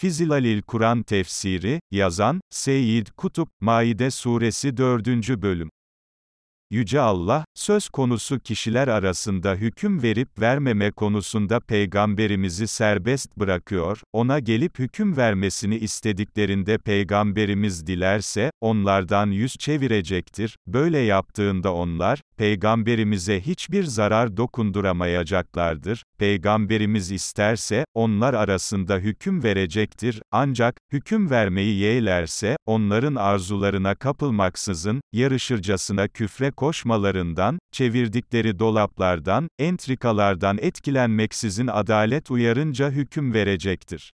Fizilalil Kur'an tefsiri, yazan, Seyyid Kutup, Maide Suresi 4. Bölüm Yüce Allah, söz konusu kişiler arasında hüküm verip vermeme konusunda peygamberimizi serbest bırakıyor, ona gelip hüküm vermesini istediklerinde peygamberimiz dilerse, onlardan yüz çevirecektir, böyle yaptığında onlar, peygamberimize hiçbir zarar dokunduramayacaklardır, peygamberimiz isterse, onlar arasında hüküm verecektir, ancak, hüküm vermeyi yeğlerse, onların arzularına kapılmaksızın, yarışırcasına küfre koşmalarından, çevirdikleri dolaplardan, entrikalardan etkilenmeksizin adalet uyarınca hüküm verecektir.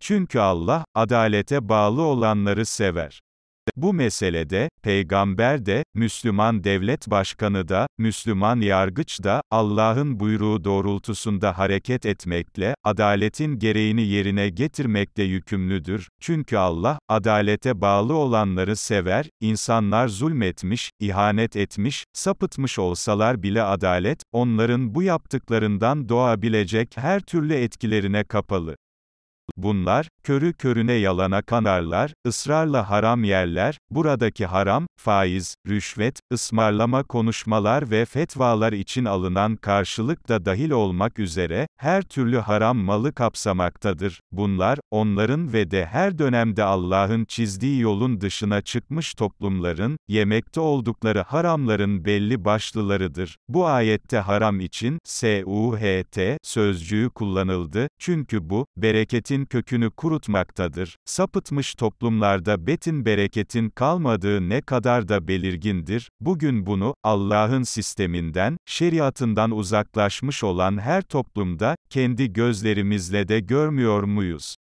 Çünkü Allah, adalete bağlı olanları sever. Bu meselede, peygamber de, Müslüman devlet başkanı da, Müslüman yargıç da, Allah'ın buyruğu doğrultusunda hareket etmekle, adaletin gereğini yerine getirmekle yükümlüdür. Çünkü Allah, adalete bağlı olanları sever, insanlar zulmetmiş, ihanet etmiş, sapıtmış olsalar bile adalet, onların bu yaptıklarından doğabilecek her türlü etkilerine kapalı. Bunlar, körü körüne yalana kanarlar, ısrarla haram yerler, buradaki haram, faiz, rüşvet, ısmarlama konuşmalar ve fetvalar için alınan karşılık da dahil olmak üzere, her türlü haram malı kapsamaktadır. Bunlar, onların ve de her dönemde Allah'ın çizdiği yolun dışına çıkmış toplumların, yemekte oldukları haramların belli başlılarıdır. Bu ayette haram için, S-U-H-T sözcüğü kullanıldı, çünkü bu, bereketi bereketin kökünü kurutmaktadır. Sapıtmış toplumlarda betin bereketin kalmadığı ne kadar da belirgindir. Bugün bunu, Allah'ın sisteminden, şeriatından uzaklaşmış olan her toplumda, kendi gözlerimizle de görmüyor muyuz?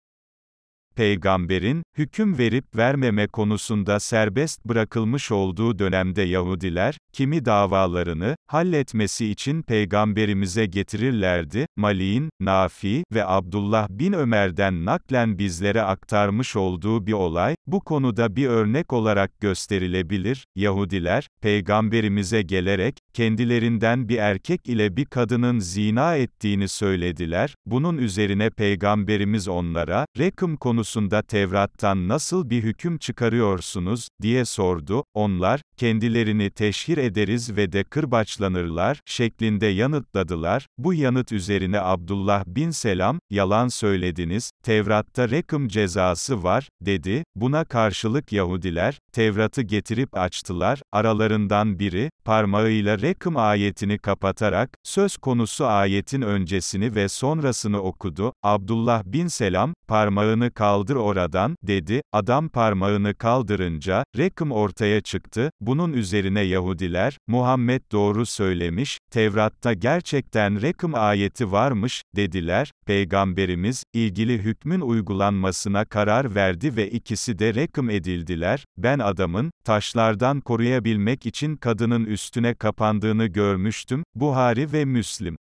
peygamberin, hüküm verip vermeme konusunda serbest bırakılmış olduğu dönemde Yahudiler, kimi davalarını, halletmesi için peygamberimize getirirlerdi, Mali'in, Nafi ve Abdullah bin Ömer'den naklen bizlere aktarmış olduğu bir olay, bu konuda bir örnek olarak gösterilebilir, Yahudiler, peygamberimize gelerek, kendilerinden bir erkek ile bir kadının zina ettiğini söylediler, bunun üzerine peygamberimiz onlara, rekım konusu konusunda Tevrat'tan nasıl bir hüküm çıkarıyorsunuz, diye sordu, onlar, kendilerini teşhir ederiz ve de kırbaçlanırlar, şeklinde yanıtladılar, bu yanıt üzerine Abdullah bin Selam, yalan söylediniz, Tevrat'ta rekım cezası var, dedi, buna karşılık Yahudiler, Tevrat'ı getirip açtılar, aralarından biri, parmağıyla rekım ayetini kapatarak, söz konusu ayetin öncesini ve sonrasını okudu, Abdullah bin Selam, parmağını kaldırdı, kaldır oradan, dedi, adam parmağını kaldırınca, rekım ortaya çıktı, bunun üzerine Yahudiler, Muhammed doğru söylemiş, Tevrat'ta gerçekten rekım ayeti varmış, dediler, Peygamberimiz, ilgili hükmün uygulanmasına karar verdi ve ikisi de rekım edildiler, ben adamın, taşlardan koruyabilmek için kadının üstüne kapandığını görmüştüm, Buhari ve Müslim.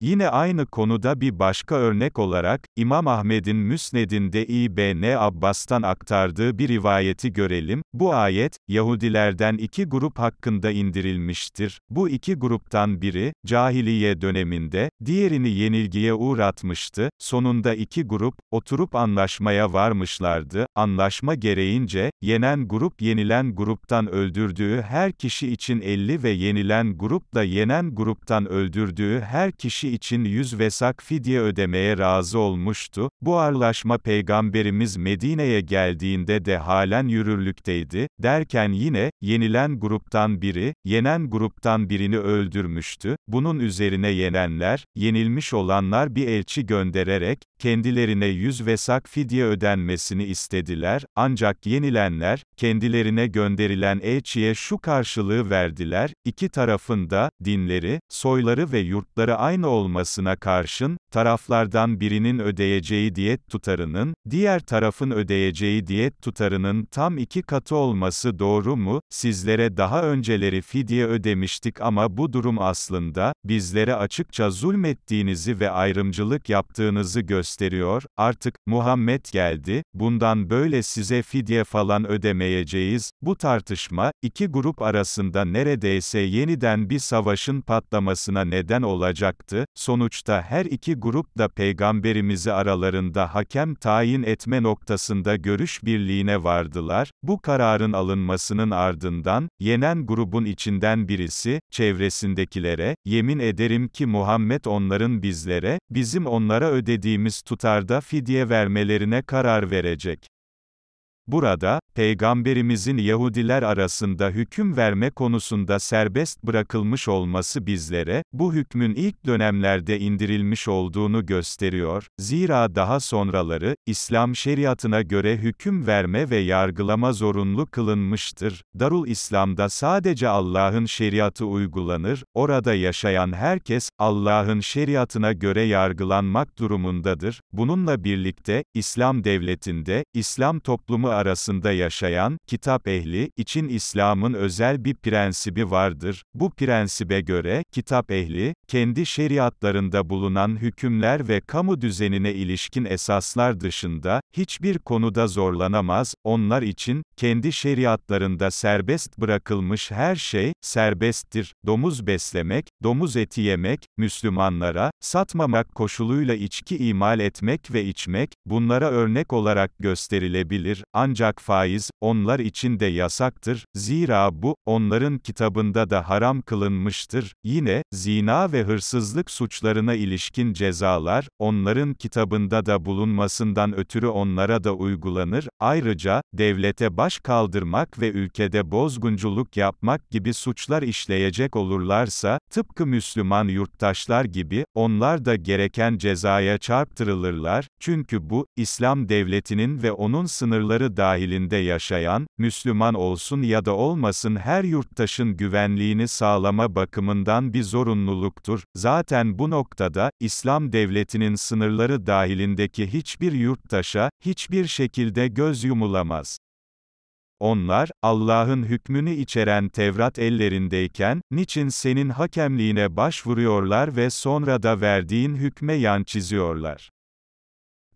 Yine aynı konuda bir başka örnek olarak, İmam Ahmed'in Müsned'inde İbn Abbas'tan aktardığı bir rivayeti görelim. Bu ayet, Yahudilerden iki grup hakkında indirilmiştir. Bu iki gruptan biri, cahiliye döneminde, diğerini yenilgiye uğratmıştı. Sonunda iki grup, oturup anlaşmaya varmışlardı. Anlaşma gereğince, yenen grup yenilen gruptan öldürdüğü her kişi için 50 ve yenilen grupla yenen gruptan öldürdüğü her kişi kişi için yüz vesak fidye ödemeye razı olmuştu, bu arlaşma Peygamberimiz Medine'ye geldiğinde de halen yürürlükteydi, derken yine, yenilen gruptan biri, yenen gruptan birini öldürmüştü, bunun üzerine yenenler, yenilmiş olanlar bir elçi göndererek, kendilerine yüz vesak fidye ödenmesini istediler, ancak yenilenler, kendilerine gönderilen elçiye şu karşılığı verdiler, iki da dinleri, soyları ve yurtları aynı olmasına karşın, taraflardan birinin ödeyeceği diyet tutarının, diğer tarafın ödeyeceği diyet tutarının tam iki katı olması doğru mu? Sizlere daha önceleri fidye ödemiştik ama bu durum aslında, bizlere açıkça zulmettiğinizi ve ayrımcılık yaptığınızı gösteriyor gösteriyor, artık, Muhammed geldi, bundan böyle size fidye falan ödemeyeceğiz, bu tartışma, iki grup arasında neredeyse yeniden bir savaşın patlamasına neden olacaktı, sonuçta her iki grup da Peygamberimizi aralarında hakem tayin etme noktasında görüş birliğine vardılar, bu kararın alınmasının ardından, yenen grubun içinden birisi, çevresindekilere, yemin ederim ki Muhammed onların bizlere, bizim onlara ödediğimiz tutarda fidye vermelerine karar verecek. Burada, Peygamberimizin Yahudiler arasında hüküm verme konusunda serbest bırakılmış olması bizlere, bu hükmün ilk dönemlerde indirilmiş olduğunu gösteriyor, zira daha sonraları, İslam şeriatına göre hüküm verme ve yargılama zorunlu kılınmıştır. Darul İslam'da sadece Allah'ın şeriatı uygulanır, orada yaşayan herkes, Allah'ın şeriatına göre yargılanmak durumundadır. Bununla birlikte, İslam devletinde, İslam toplumu arasında yaşayan, kitap ehli, için İslam'ın özel bir prensibi vardır. Bu prensibe göre, kitap ehli, kendi şeriatlarında bulunan hükümler ve kamu düzenine ilişkin esaslar dışında, hiçbir konuda zorlanamaz, onlar için, kendi şeriatlarında serbest bırakılmış her şey, serbesttir. Domuz beslemek, domuz eti yemek, Müslümanlara, satmamak koşuluyla içki imal etmek ve içmek, bunlara örnek olarak gösterilebilir, ancak ancak faiz, onlar için de yasaktır, zira bu, onların kitabında da haram kılınmıştır. Yine, zina ve hırsızlık suçlarına ilişkin cezalar, onların kitabında da bulunmasından ötürü onlara da uygulanır. Ayrıca, devlete baş kaldırmak ve ülkede bozgunculuk yapmak gibi suçlar işleyecek olurlarsa, tıpkı Müslüman yurttaşlar gibi, onlar da gereken cezaya çarptırılırlar, çünkü bu, İslam devletinin ve onun sınırları sınırları dahilinde yaşayan, Müslüman olsun ya da olmasın her yurttaşın güvenliğini sağlama bakımından bir zorunluluktur. Zaten bu noktada, İslam devletinin sınırları dahilindeki hiçbir yurttaşa, hiçbir şekilde göz yumulamaz. Onlar, Allah'ın hükmünü içeren Tevrat ellerindeyken, niçin senin hakemliğine başvuruyorlar ve sonra da verdiğin hükme yan çiziyorlar?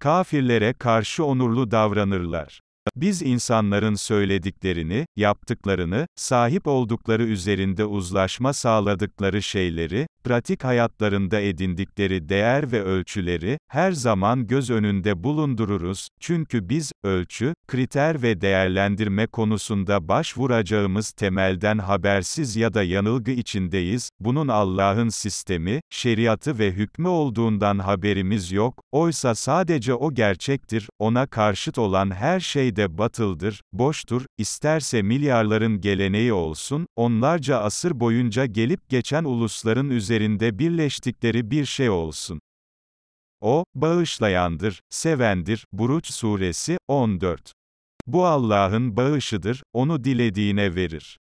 Kafirlere karşı onurlu davranırlar. Biz insanların söylediklerini, yaptıklarını, sahip oldukları üzerinde uzlaşma sağladıkları şeyleri, pratik hayatlarında edindikleri değer ve ölçüleri, her zaman göz önünde bulundururuz, çünkü biz, ölçü, kriter ve değerlendirme konusunda başvuracağımız temelden habersiz ya da yanılgı içindeyiz, bunun Allah'ın sistemi, şeriatı ve hükmü olduğundan haberimiz yok, oysa sadece o gerçektir, ona karşıt olan her şeyde de batıldır, boştur, isterse milyarların geleneği olsun, onlarca asır boyunca gelip geçen ulusların üzerinde birleştikleri bir şey olsun. O, bağışlayandır, sevendir, Buruç Suresi, 14. Bu Allah'ın bağışıdır, onu dilediğine verir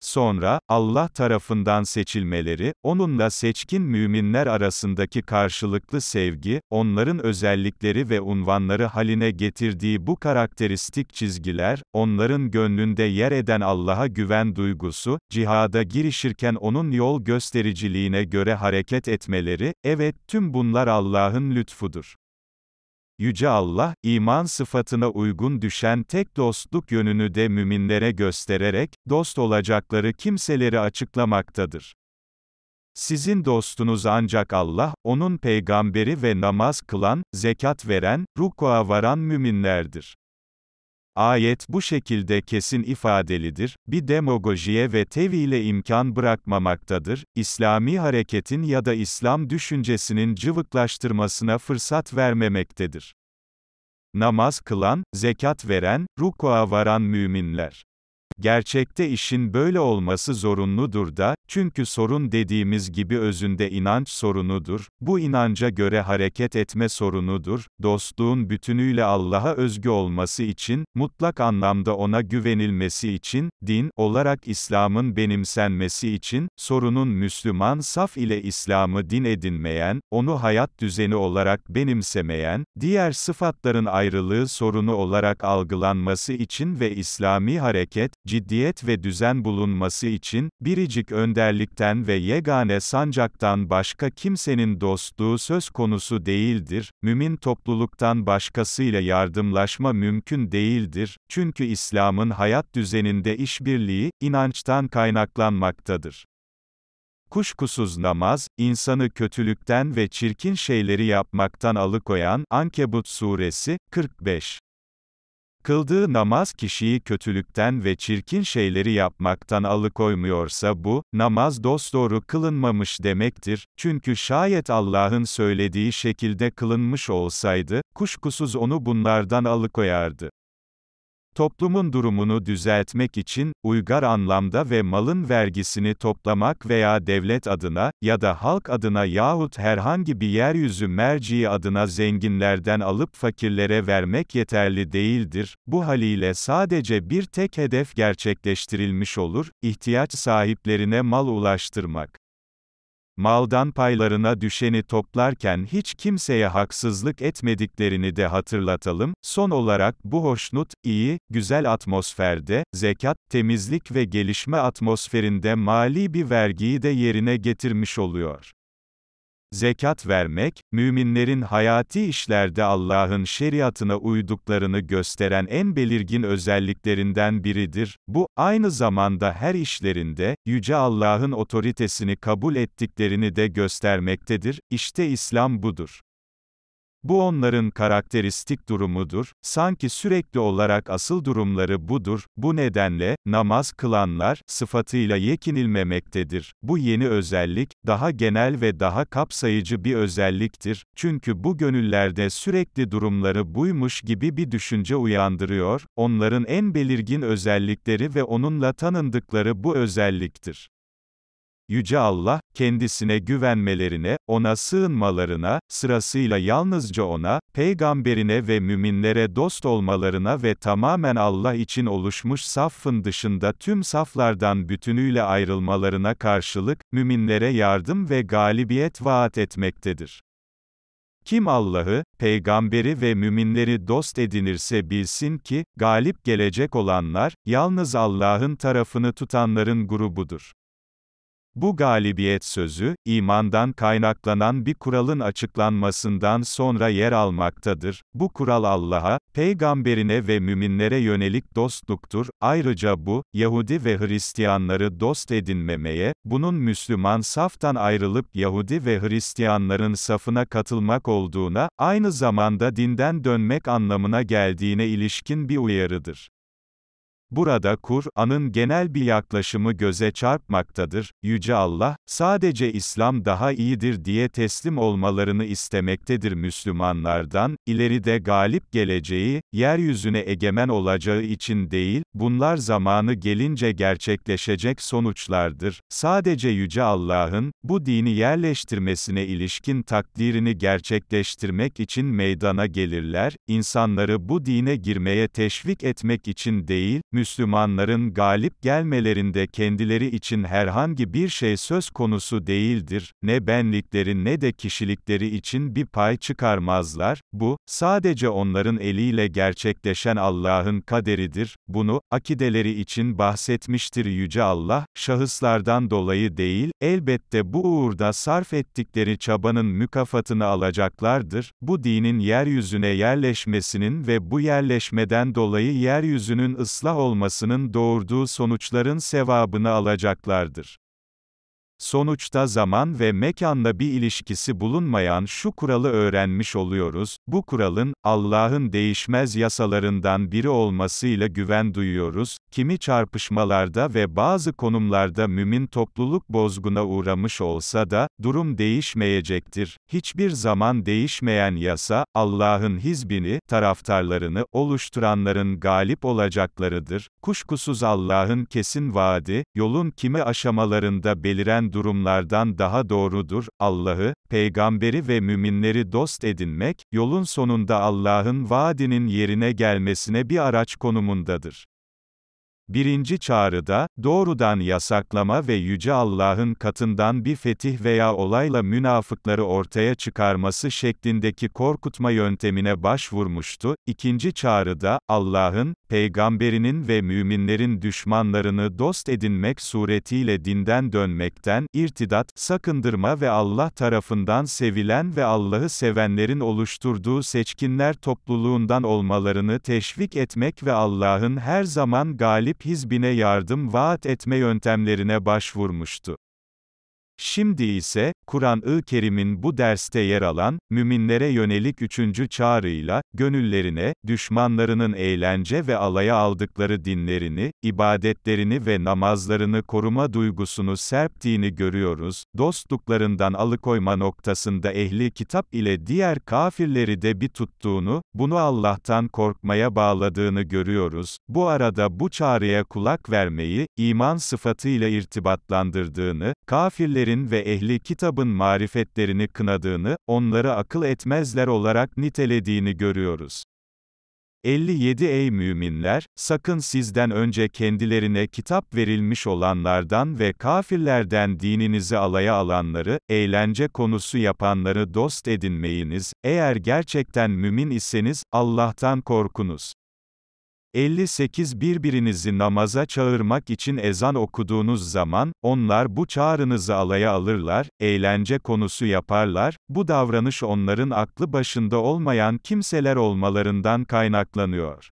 sonra, Allah tarafından seçilmeleri, onunla seçkin müminler arasındaki karşılıklı sevgi, onların özellikleri ve unvanları haline getirdiği bu karakteristik çizgiler, onların gönlünde yer eden Allah'a güven duygusu, cihada girişirken onun yol göstericiliğine göre hareket etmeleri, evet tüm bunlar Allah'ın lütfudur. Yüce Allah, iman sıfatına uygun düşen tek dostluk yönünü de müminlere göstererek, dost olacakları kimseleri açıklamaktadır. Sizin dostunuz ancak Allah, onun peygamberi ve namaz kılan, zekat veren, rukuğa varan müminlerdir. Ayet bu şekilde kesin ifadelidir, bir demagojiye ve tevhile imkan bırakmamaktadır, İslami hareketin ya da İslam düşüncesinin cıvıklaştırmasına fırsat vermemektedir. Namaz kılan, zekat veren, rukuğa varan müminler. Gerçekte işin böyle olması zorunludur da, çünkü sorun dediğimiz gibi özünde inanç sorunudur, bu inanca göre hareket etme sorunudur, dostluğun bütünüyle Allah'a özgü olması için, mutlak anlamda ona güvenilmesi için, din olarak İslam'ın benimsenmesi için, sorunun Müslüman saf ile İslam'ı din edinmeyen, onu hayat düzeni olarak benimsemeyen, diğer sıfatların ayrılığı sorunu olarak algılanması için ve İslami hareket, ciddiyet ve düzen bulunması için, biricik önderlikten ve yegane sancaktan başka kimsenin dostluğu söz konusu değildir, mümin topluluktan başkasıyla yardımlaşma mümkün değildir, çünkü İslam'ın hayat düzeninde işbirliği, inançtan kaynaklanmaktadır. Kuşkusuz namaz, insanı kötülükten ve çirkin şeyleri yapmaktan alıkoyan, Ankebut Suresi, 45. Kıldığı namaz kişiyi kötülükten ve çirkin şeyleri yapmaktan alıkoymuyorsa bu, namaz dosdoğru kılınmamış demektir, çünkü şayet Allah'ın söylediği şekilde kılınmış olsaydı, kuşkusuz onu bunlardan alıkoyardı. Toplumun durumunu düzeltmek için, uygar anlamda ve malın vergisini toplamak veya devlet adına, ya da halk adına yahut herhangi bir yeryüzü merciği adına zenginlerden alıp fakirlere vermek yeterli değildir. Bu haliyle sadece bir tek hedef gerçekleştirilmiş olur, ihtiyaç sahiplerine mal ulaştırmak maldan paylarına düşeni toplarken hiç kimseye haksızlık etmediklerini de hatırlatalım. Son olarak bu hoşnut, iyi, güzel atmosferde, zekat, temizlik ve gelişme atmosferinde mali bir vergiyi de yerine getirmiş oluyor. Zekat vermek, müminlerin hayati işlerde Allah'ın şeriatına uyduklarını gösteren en belirgin özelliklerinden biridir. Bu, aynı zamanda her işlerinde, Yüce Allah'ın otoritesini kabul ettiklerini de göstermektedir. İşte İslam budur. Bu onların karakteristik durumudur, sanki sürekli olarak asıl durumları budur, bu nedenle, namaz kılanlar, sıfatıyla yekinilmemektedir. Bu yeni özellik, daha genel ve daha kapsayıcı bir özelliktir, çünkü bu gönüllerde sürekli durumları buymuş gibi bir düşünce uyandırıyor, onların en belirgin özellikleri ve onunla tanındıkları bu özelliktir. Yüce Allah, kendisine güvenmelerine, ona sığınmalarına, sırasıyla yalnızca ona, peygamberine ve müminlere dost olmalarına ve tamamen Allah için oluşmuş saffın dışında tüm saflardan bütünüyle ayrılmalarına karşılık, müminlere yardım ve galibiyet vaat etmektedir. Kim Allah'ı, peygamberi ve müminleri dost edinirse bilsin ki, galip gelecek olanlar, yalnız Allah'ın tarafını tutanların grubudur. Bu galibiyet sözü, imandan kaynaklanan bir kuralın açıklanmasından sonra yer almaktadır. Bu kural Allah'a, peygamberine ve müminlere yönelik dostluktur. Ayrıca bu, Yahudi ve Hristiyanları dost edinmemeye, bunun Müslüman saftan ayrılıp Yahudi ve Hristiyanların safına katılmak olduğuna, aynı zamanda dinden dönmek anlamına geldiğine ilişkin bir uyarıdır. Burada Kur'an'ın genel bir yaklaşımı göze çarpmaktadır. Yüce Allah, sadece İslam daha iyidir diye teslim olmalarını istemektedir Müslümanlardan, ileride galip geleceği, yeryüzüne egemen olacağı için değil, bunlar zamanı gelince gerçekleşecek sonuçlardır. Sadece Yüce Allah'ın, bu dini yerleştirmesine ilişkin takdirini gerçekleştirmek için meydana gelirler, insanları bu dine girmeye teşvik etmek için değil, Müslümanların galip gelmelerinde kendileri için herhangi bir şey söz konusu değildir, ne benlikleri ne de kişilikleri için bir pay çıkarmazlar, bu, sadece onların eliyle gerçekleşen Allah'ın kaderidir, bunu, akideleri için bahsetmiştir Yüce Allah, şahıslardan dolayı değil, elbette bu uğurda sarf ettikleri çabanın mükafatını alacaklardır, bu dinin yeryüzüne yerleşmesinin ve bu yerleşmeden dolayı yeryüzünün ıslah olmasının doğurduğu sonuçların sevabını alacaklardır. Sonuçta zaman ve mekanla bir ilişkisi bulunmayan şu kuralı öğrenmiş oluyoruz, bu kuralın, Allah'ın değişmez yasalarından biri olmasıyla güven duyuyoruz, kimi çarpışmalarda ve bazı konumlarda mümin topluluk bozguna uğramış olsa da, durum değişmeyecektir. Hiçbir zaman değişmeyen yasa, Allah'ın hizbini, taraftarlarını, oluşturanların galip olacaklarıdır. Kuşkusuz Allah'ın kesin vaadi, yolun kimi aşamalarında beliren durumlardan daha doğrudur. Allah'ı, peygamberi ve müminleri dost edinmek, yolun sonunda Allah'ın vaadinin yerine gelmesine bir araç konumundadır. Birinci çağrıda, doğrudan yasaklama ve Yüce Allah'ın katından bir fetih veya olayla münafıkları ortaya çıkarması şeklindeki korkutma yöntemine başvurmuştu. İkinci çağrıda, Allah'ın, peygamberinin ve müminlerin düşmanlarını dost edinmek suretiyle dinden dönmekten, irtidat, sakındırma ve Allah tarafından sevilen ve Allah'ı sevenlerin oluşturduğu seçkinler topluluğundan olmalarını teşvik etmek ve Allah'ın her zaman galip Talip hizbine yardım vaat etme yöntemlerine başvurmuştu. Şimdi ise, Kur'an-ı Kerim'in bu derste yer alan, müminlere yönelik üçüncü çağrıyla, gönüllerine, düşmanlarının eğlence ve alaya aldıkları dinlerini, ibadetlerini ve namazlarını koruma duygusunu serptiğini görüyoruz, dostluklarından alıkoyma noktasında ehli kitap ile diğer kafirleri de bir tuttuğunu, bunu Allah'tan korkmaya bağladığını görüyoruz. Bu arada bu çağrıya kulak vermeyi, iman sıfatıyla irtibatlandırdığını, kafirlerin ve ehli kitabın marifetlerini kınadığını, onları akıl etmezler olarak nitelediğini görüyoruz. 57 Ey müminler, sakın sizden önce kendilerine kitap verilmiş olanlardan ve kafirlerden dininizi alaya alanları, eğlence konusu yapanları dost edinmeyiniz, eğer gerçekten mümin iseniz, Allah'tan korkunuz. 58 Birbirinizi namaza çağırmak için ezan okuduğunuz zaman, onlar bu çağrınızı alaya alırlar, eğlence konusu yaparlar, bu davranış onların aklı başında olmayan kimseler olmalarından kaynaklanıyor.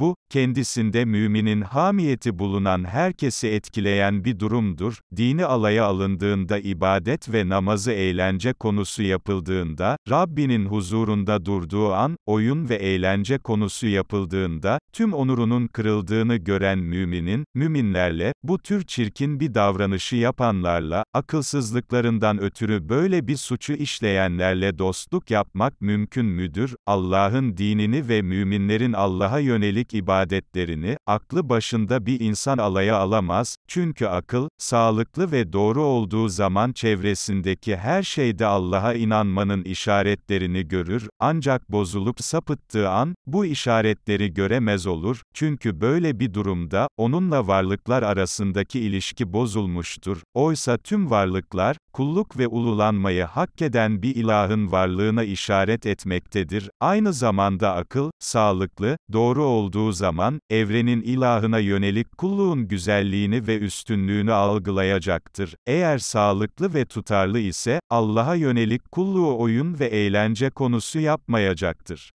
Bu, kendisinde müminin hamiyeti bulunan herkesi etkileyen bir durumdur. Dini alaya alındığında ibadet ve namazı eğlence konusu yapıldığında, Rabbinin huzurunda durduğu an, oyun ve eğlence konusu yapıldığında, tüm onurunun kırıldığını gören müminin, müminlerle, bu tür çirkin bir davranışı yapanlarla, akılsızlıklarından ötürü böyle bir suçu işleyenlerle dostluk yapmak mümkün müdür? Allah'ın dinini ve müminlerin Allah'a yönelik günlük ibadetlerini, aklı başında bir insan alaya alamaz, çünkü akıl, sağlıklı ve doğru olduğu zaman çevresindeki her şeyde Allah'a inanmanın işaretlerini görür, ancak bozulup sapıttığı an, bu işaretleri göremez olur, çünkü böyle bir durumda, onunla varlıklar arasındaki ilişki bozulmuştur, oysa tüm varlıklar, kulluk ve ululanmayı hak eden bir ilahın varlığına işaret etmektedir, aynı zamanda akıl, sağlıklı, doğru olduğu olduğu zaman, evrenin ilahına yönelik kulluğun güzelliğini ve üstünlüğünü algılayacaktır. Eğer sağlıklı ve tutarlı ise, Allah'a yönelik kulluğu oyun ve eğlence konusu yapmayacaktır.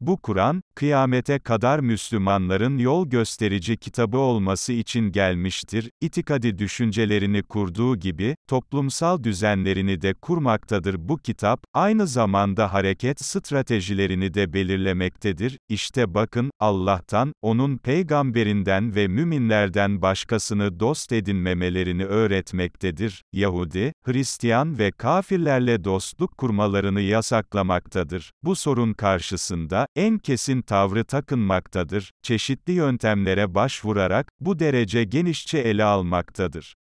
Bu Kur'an, kıyamete kadar Müslümanların yol gösterici kitabı olması için gelmiştir, itikadi düşüncelerini kurduğu gibi, toplumsal düzenlerini de kurmaktadır bu kitap, aynı zamanda hareket stratejilerini de belirlemektedir, İşte bakın, Allah'tan, O'nun peygamberinden ve müminlerden başkasını dost edinmemelerini öğretmektedir, Yahudi, Hristiyan ve kafirlerle dostluk kurmalarını yasaklamaktadır, bu sorun karşısında, en kesin tavrı takınmaktadır, çeşitli yöntemlere başvurarak, bu derece genişçe ele almaktadır.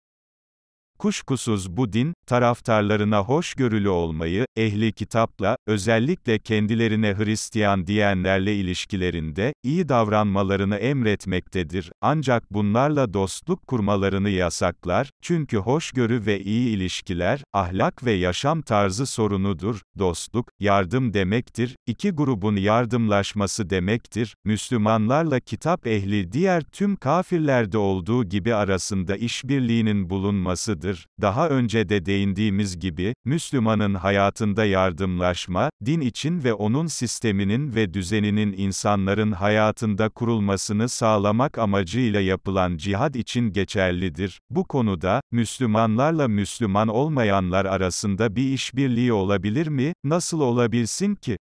Kuşkusuz bu din, taraftarlarına hoşgörülü olmayı, ehli kitapla, özellikle kendilerine Hristiyan diyenlerle ilişkilerinde, iyi davranmalarını emretmektedir, ancak bunlarla dostluk kurmalarını yasaklar, çünkü hoşgörü ve iyi ilişkiler, ahlak ve yaşam tarzı sorunudur, dostluk, yardım demektir, iki grubun yardımlaşması demektir, Müslümanlarla kitap ehli diğer tüm kafirlerde olduğu gibi arasında işbirliğinin bulunmasıdır, vardır. Daha önce de değindiğimiz gibi, Müslümanın hayatında yardımlaşma, din için ve onun sisteminin ve düzeninin insanların hayatında kurulmasını sağlamak amacıyla yapılan cihad için geçerlidir. Bu konuda, Müslümanlarla Müslüman olmayanlar arasında bir işbirliği olabilir mi? Nasıl olabilsin ki?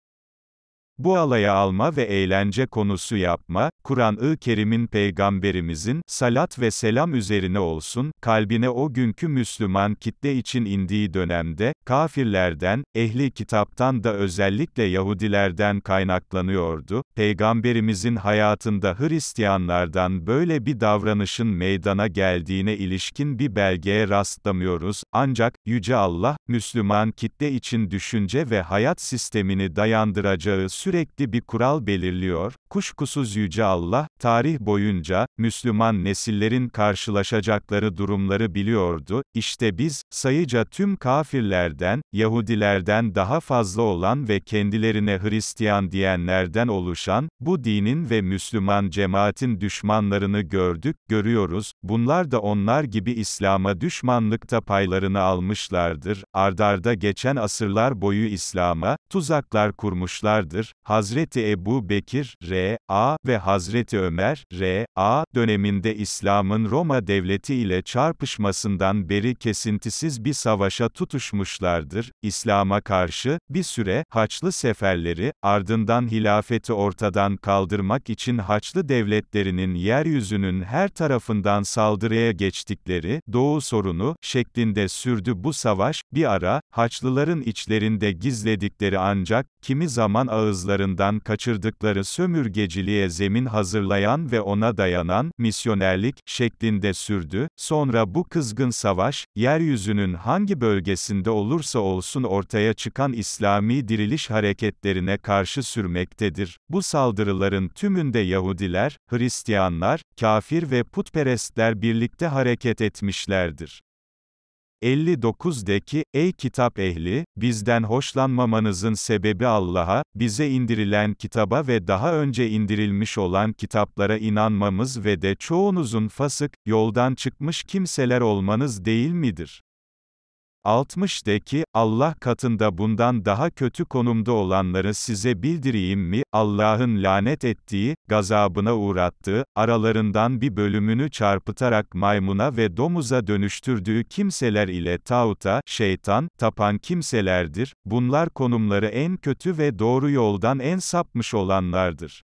Bu alaya alma ve eğlence konusu yapma, Kur'an-ı Kerim'in Peygamberimizin, salat ve selam üzerine olsun, kalbine o günkü Müslüman kitle için indiği dönemde, kafirlerden, ehli kitaptan da özellikle Yahudilerden kaynaklanıyordu, Peygamberimizin hayatında Hristiyanlardan böyle bir davranışın meydana geldiğine ilişkin bir belgeye rastlamıyoruz, ancak, Yüce Allah, Müslüman kitle için düşünce ve hayat sistemini dayandıracağı süre sürekli bir kural belirliyor, kuşkusuz Yüce Allah, tarih boyunca, Müslüman nesillerin karşılaşacakları durumları biliyordu, işte biz, sayıca tüm kafirlerden, Yahudilerden daha fazla olan ve kendilerine Hristiyan diyenlerden oluşan, bu dinin ve Müslüman cemaatin düşmanlarını gördük, görüyoruz, bunlar da onlar gibi İslam'a düşmanlıkta paylarını almışlardır, ardarda geçen asırlar boyu İslam'a, tuzaklar kurmuşlardır, Hazreti Ebu Bekir, R.A. ve Hazreti Ömer, R.A. döneminde İslam'ın Roma devleti ile çarpışmasından beri kesintisiz bir savaşa tutuşmuşlardır. İslam'a karşı, bir süre, Haçlı seferleri, ardından hilafeti ortadan kaldırmak için Haçlı devletlerinin yeryüzünün her tarafından saldırıya geçtikleri, Doğu sorunu, şeklinde sürdü bu savaş, bir ara, Haçlıların içlerinde gizledikleri ancak, kimi zaman ağız yalnızlarından kaçırdıkları sömürgeciliğe zemin hazırlayan ve ona dayanan, misyonerlik, şeklinde sürdü, sonra bu kızgın savaş, yeryüzünün hangi bölgesinde olursa olsun ortaya çıkan İslami diriliş hareketlerine karşı sürmektedir. Bu saldırıların tümünde Yahudiler, Hristiyanlar, kafir ve putperestler birlikte hareket etmişlerdir. 59'deki, ey kitap ehli, bizden hoşlanmamanızın sebebi Allah'a, bize indirilen kitaba ve daha önce indirilmiş olan kitaplara inanmamız ve de çoğunuzun fasık, yoldan çıkmış kimseler olmanız değil midir? 60 Allah katında bundan daha kötü konumda olanları size bildireyim mi, Allah'ın lanet ettiği, gazabına uğrattığı, aralarından bir bölümünü çarpıtarak maymuna ve domuza dönüştürdüğü kimseler ile tauta, şeytan, tapan kimselerdir, bunlar konumları en kötü ve doğru yoldan en sapmış olanlardır.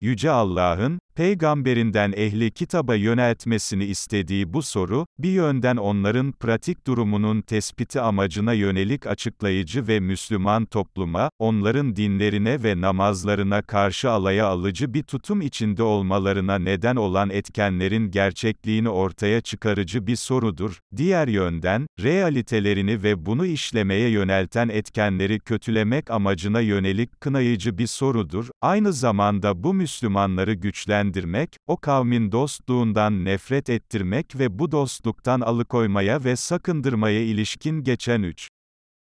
Yüce Allah'ın, peygamberinden ehli kitaba yöneltmesini istediği bu soru, bir yönden onların pratik durumunun tespiti amacına yönelik açıklayıcı ve Müslüman topluma, onların dinlerine ve namazlarına karşı alaya alıcı bir tutum içinde olmalarına neden olan etkenlerin gerçekliğini ortaya çıkarıcı bir sorudur. Diğer yönden, realitelerini ve bunu işlemeye yönelten etkenleri kötülemek amacına yönelik kınayıcı bir sorudur. Aynı zamanda bu Müslümanları güçlendirir güçlendirmek, o kavmin dostluğundan nefret ettirmek ve bu dostluktan alıkoymaya ve sakındırmaya ilişkin geçen üç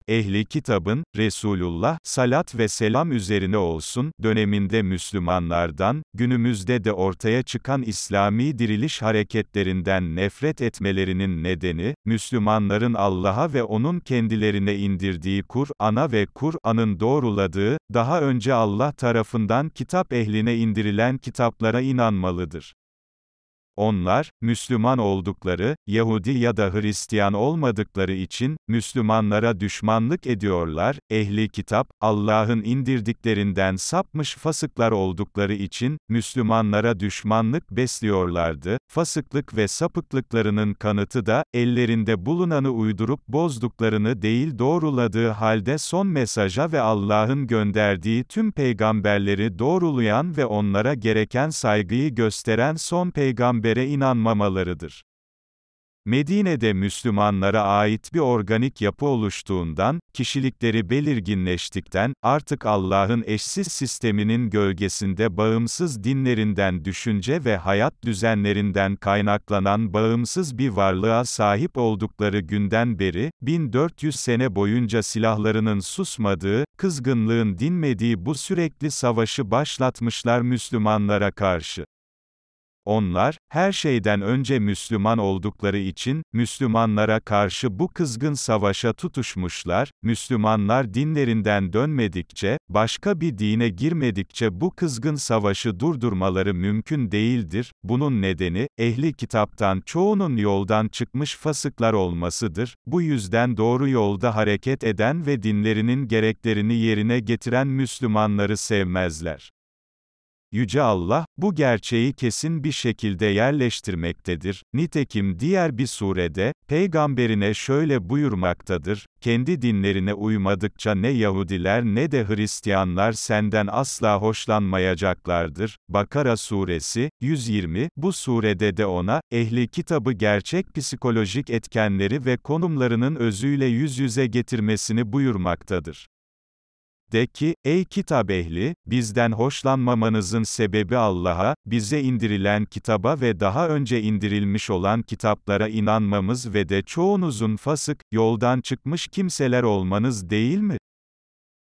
ehli kitabın, Resulullah, salat ve selam üzerine olsun, döneminde Müslümanlardan, günümüzde de ortaya çıkan İslami diriliş hareketlerinden nefret etmelerinin nedeni, Müslümanların Allah'a ve O'nun kendilerine indirdiği Kur'an'a ve Kur'an'ın doğruladığı, daha önce Allah tarafından kitap ehline indirilen kitaplara inanmalıdır. Onlar, Müslüman oldukları, Yahudi ya da Hristiyan olmadıkları için, Müslümanlara düşmanlık ediyorlar, ehli kitap, Allah'ın indirdiklerinden sapmış fasıklar oldukları için, Müslümanlara düşmanlık besliyorlardı, fasıklık ve sapıklıklarının kanıtı da, ellerinde bulunanı uydurup bozduklarını değil doğruladığı halde son mesaja ve Allah'ın gönderdiği tüm peygamberleri doğrulayan ve onlara gereken saygıyı gösteren son peygamber habere inanmamalarıdır. Medine'de Müslümanlara ait bir organik yapı oluştuğundan, kişilikleri belirginleştikten, artık Allah'ın eşsiz sisteminin gölgesinde bağımsız dinlerinden düşünce ve hayat düzenlerinden kaynaklanan bağımsız bir varlığa sahip oldukları günden beri, 1400 sene boyunca silahlarının susmadığı, kızgınlığın dinmediği bu sürekli savaşı başlatmışlar Müslümanlara karşı. Onlar, her şeyden önce Müslüman oldukları için, Müslümanlara karşı bu kızgın savaşa tutuşmuşlar, Müslümanlar dinlerinden dönmedikçe, başka bir dine girmedikçe bu kızgın savaşı durdurmaları mümkün değildir, bunun nedeni, ehli kitaptan çoğunun yoldan çıkmış fasıklar olmasıdır, bu yüzden doğru yolda hareket eden ve dinlerinin gereklerini yerine getiren Müslümanları sevmezler. Yüce Allah, bu gerçeği kesin bir şekilde yerleştirmektedir. Nitekim diğer bir surede, peygamberine şöyle buyurmaktadır, kendi dinlerine uymadıkça ne Yahudiler ne de Hristiyanlar senden asla hoşlanmayacaklardır. Bakara suresi, 120, bu surede de ona, ehli kitabı gerçek psikolojik etkenleri ve konumlarının özüyle yüz yüze getirmesini buyurmaktadır. De ki, ey kitap ehli, bizden hoşlanmamanızın sebebi Allah'a, bize indirilen kitaba ve daha önce indirilmiş olan kitaplara inanmamız ve de çoğunuzun fasık, yoldan çıkmış kimseler olmanız değil mi?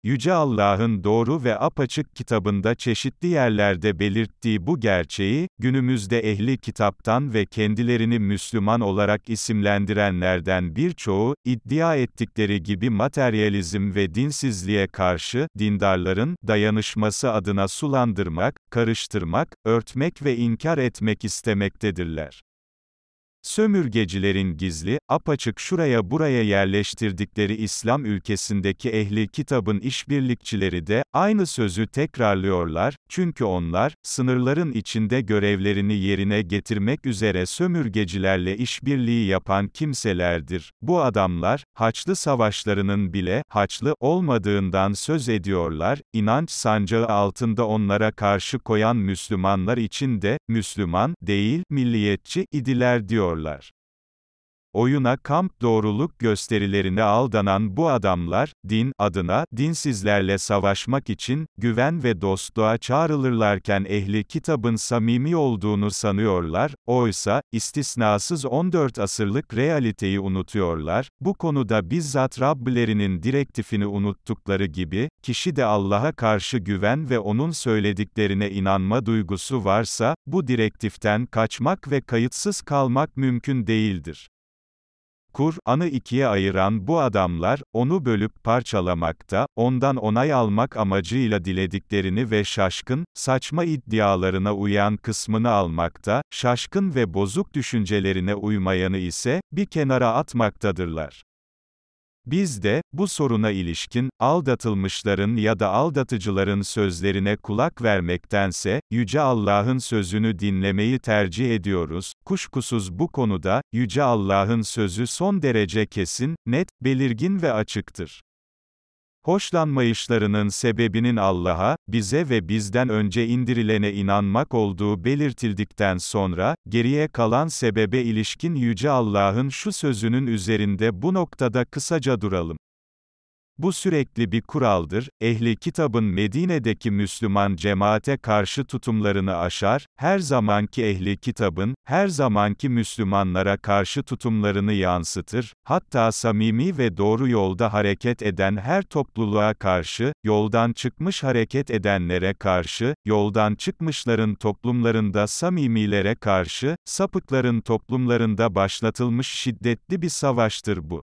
Yüce Allah'ın doğru ve apaçık kitabında çeşitli yerlerde belirttiği bu gerçeği, günümüzde ehli kitaptan ve kendilerini Müslüman olarak isimlendirenlerden birçoğu, iddia ettikleri gibi materyalizm ve dinsizliğe karşı, dindarların, dayanışması adına sulandırmak, karıştırmak, örtmek ve inkar etmek istemektedirler. Sömürgecilerin gizli, apaçık şuraya buraya yerleştirdikleri İslam ülkesindeki ehli kitabın işbirlikçileri de, aynı sözü tekrarlıyorlar, çünkü onlar, sınırların içinde görevlerini yerine getirmek üzere sömürgecilerle işbirliği yapan kimselerdir. Bu adamlar, Haçlı savaşlarının bile, Haçlı, olmadığından söz ediyorlar, inanç sancağı altında onlara karşı koyan Müslümanlar için de, Müslüman, değil, milliyetçi, idiler diyor. las Oyuna kamp doğruluk gösterilerine aldanan bu adamlar, din adına, dinsizlerle savaşmak için, güven ve dostluğa çağrılırlarken ehli kitabın samimi olduğunu sanıyorlar, oysa, istisnasız 14 asırlık realiteyi unutuyorlar, bu konuda bizzat Rabbilerinin direktifini unuttukları gibi, kişi de Allah'a karşı güven ve onun söylediklerine inanma duygusu varsa, bu direktiften kaçmak ve kayıtsız kalmak mümkün değildir. Kur'an'ı ikiye ayıran bu adamlar, onu bölüp parçalamakta, ondan onay almak amacıyla dilediklerini ve şaşkın, saçma iddialarına uyan kısmını almakta, şaşkın ve bozuk düşüncelerine uymayanı ise, bir kenara atmaktadırlar. Biz de, bu soruna ilişkin, aldatılmışların ya da aldatıcıların sözlerine kulak vermektense, Yüce Allah'ın sözünü dinlemeyi tercih ediyoruz. Kuşkusuz bu konuda, Yüce Allah'ın sözü son derece kesin, net, belirgin ve açıktır. Hoşlanmayışlarının sebebinin Allah'a, bize ve bizden önce indirilene inanmak olduğu belirtildikten sonra, geriye kalan sebebe ilişkin Yüce Allah'ın şu sözünün üzerinde bu noktada kısaca duralım. Bu sürekli bir kuraldır, ehli kitabın Medine'deki Müslüman cemaate karşı tutumlarını aşar, her zamanki ehli kitabın, her zamanki Müslümanlara karşı tutumlarını yansıtır, hatta samimi ve doğru yolda hareket eden her topluluğa karşı, yoldan çıkmış hareket edenlere karşı, yoldan çıkmışların toplumlarında samimilere karşı, sapıkların toplumlarında başlatılmış şiddetli bir savaştır bu.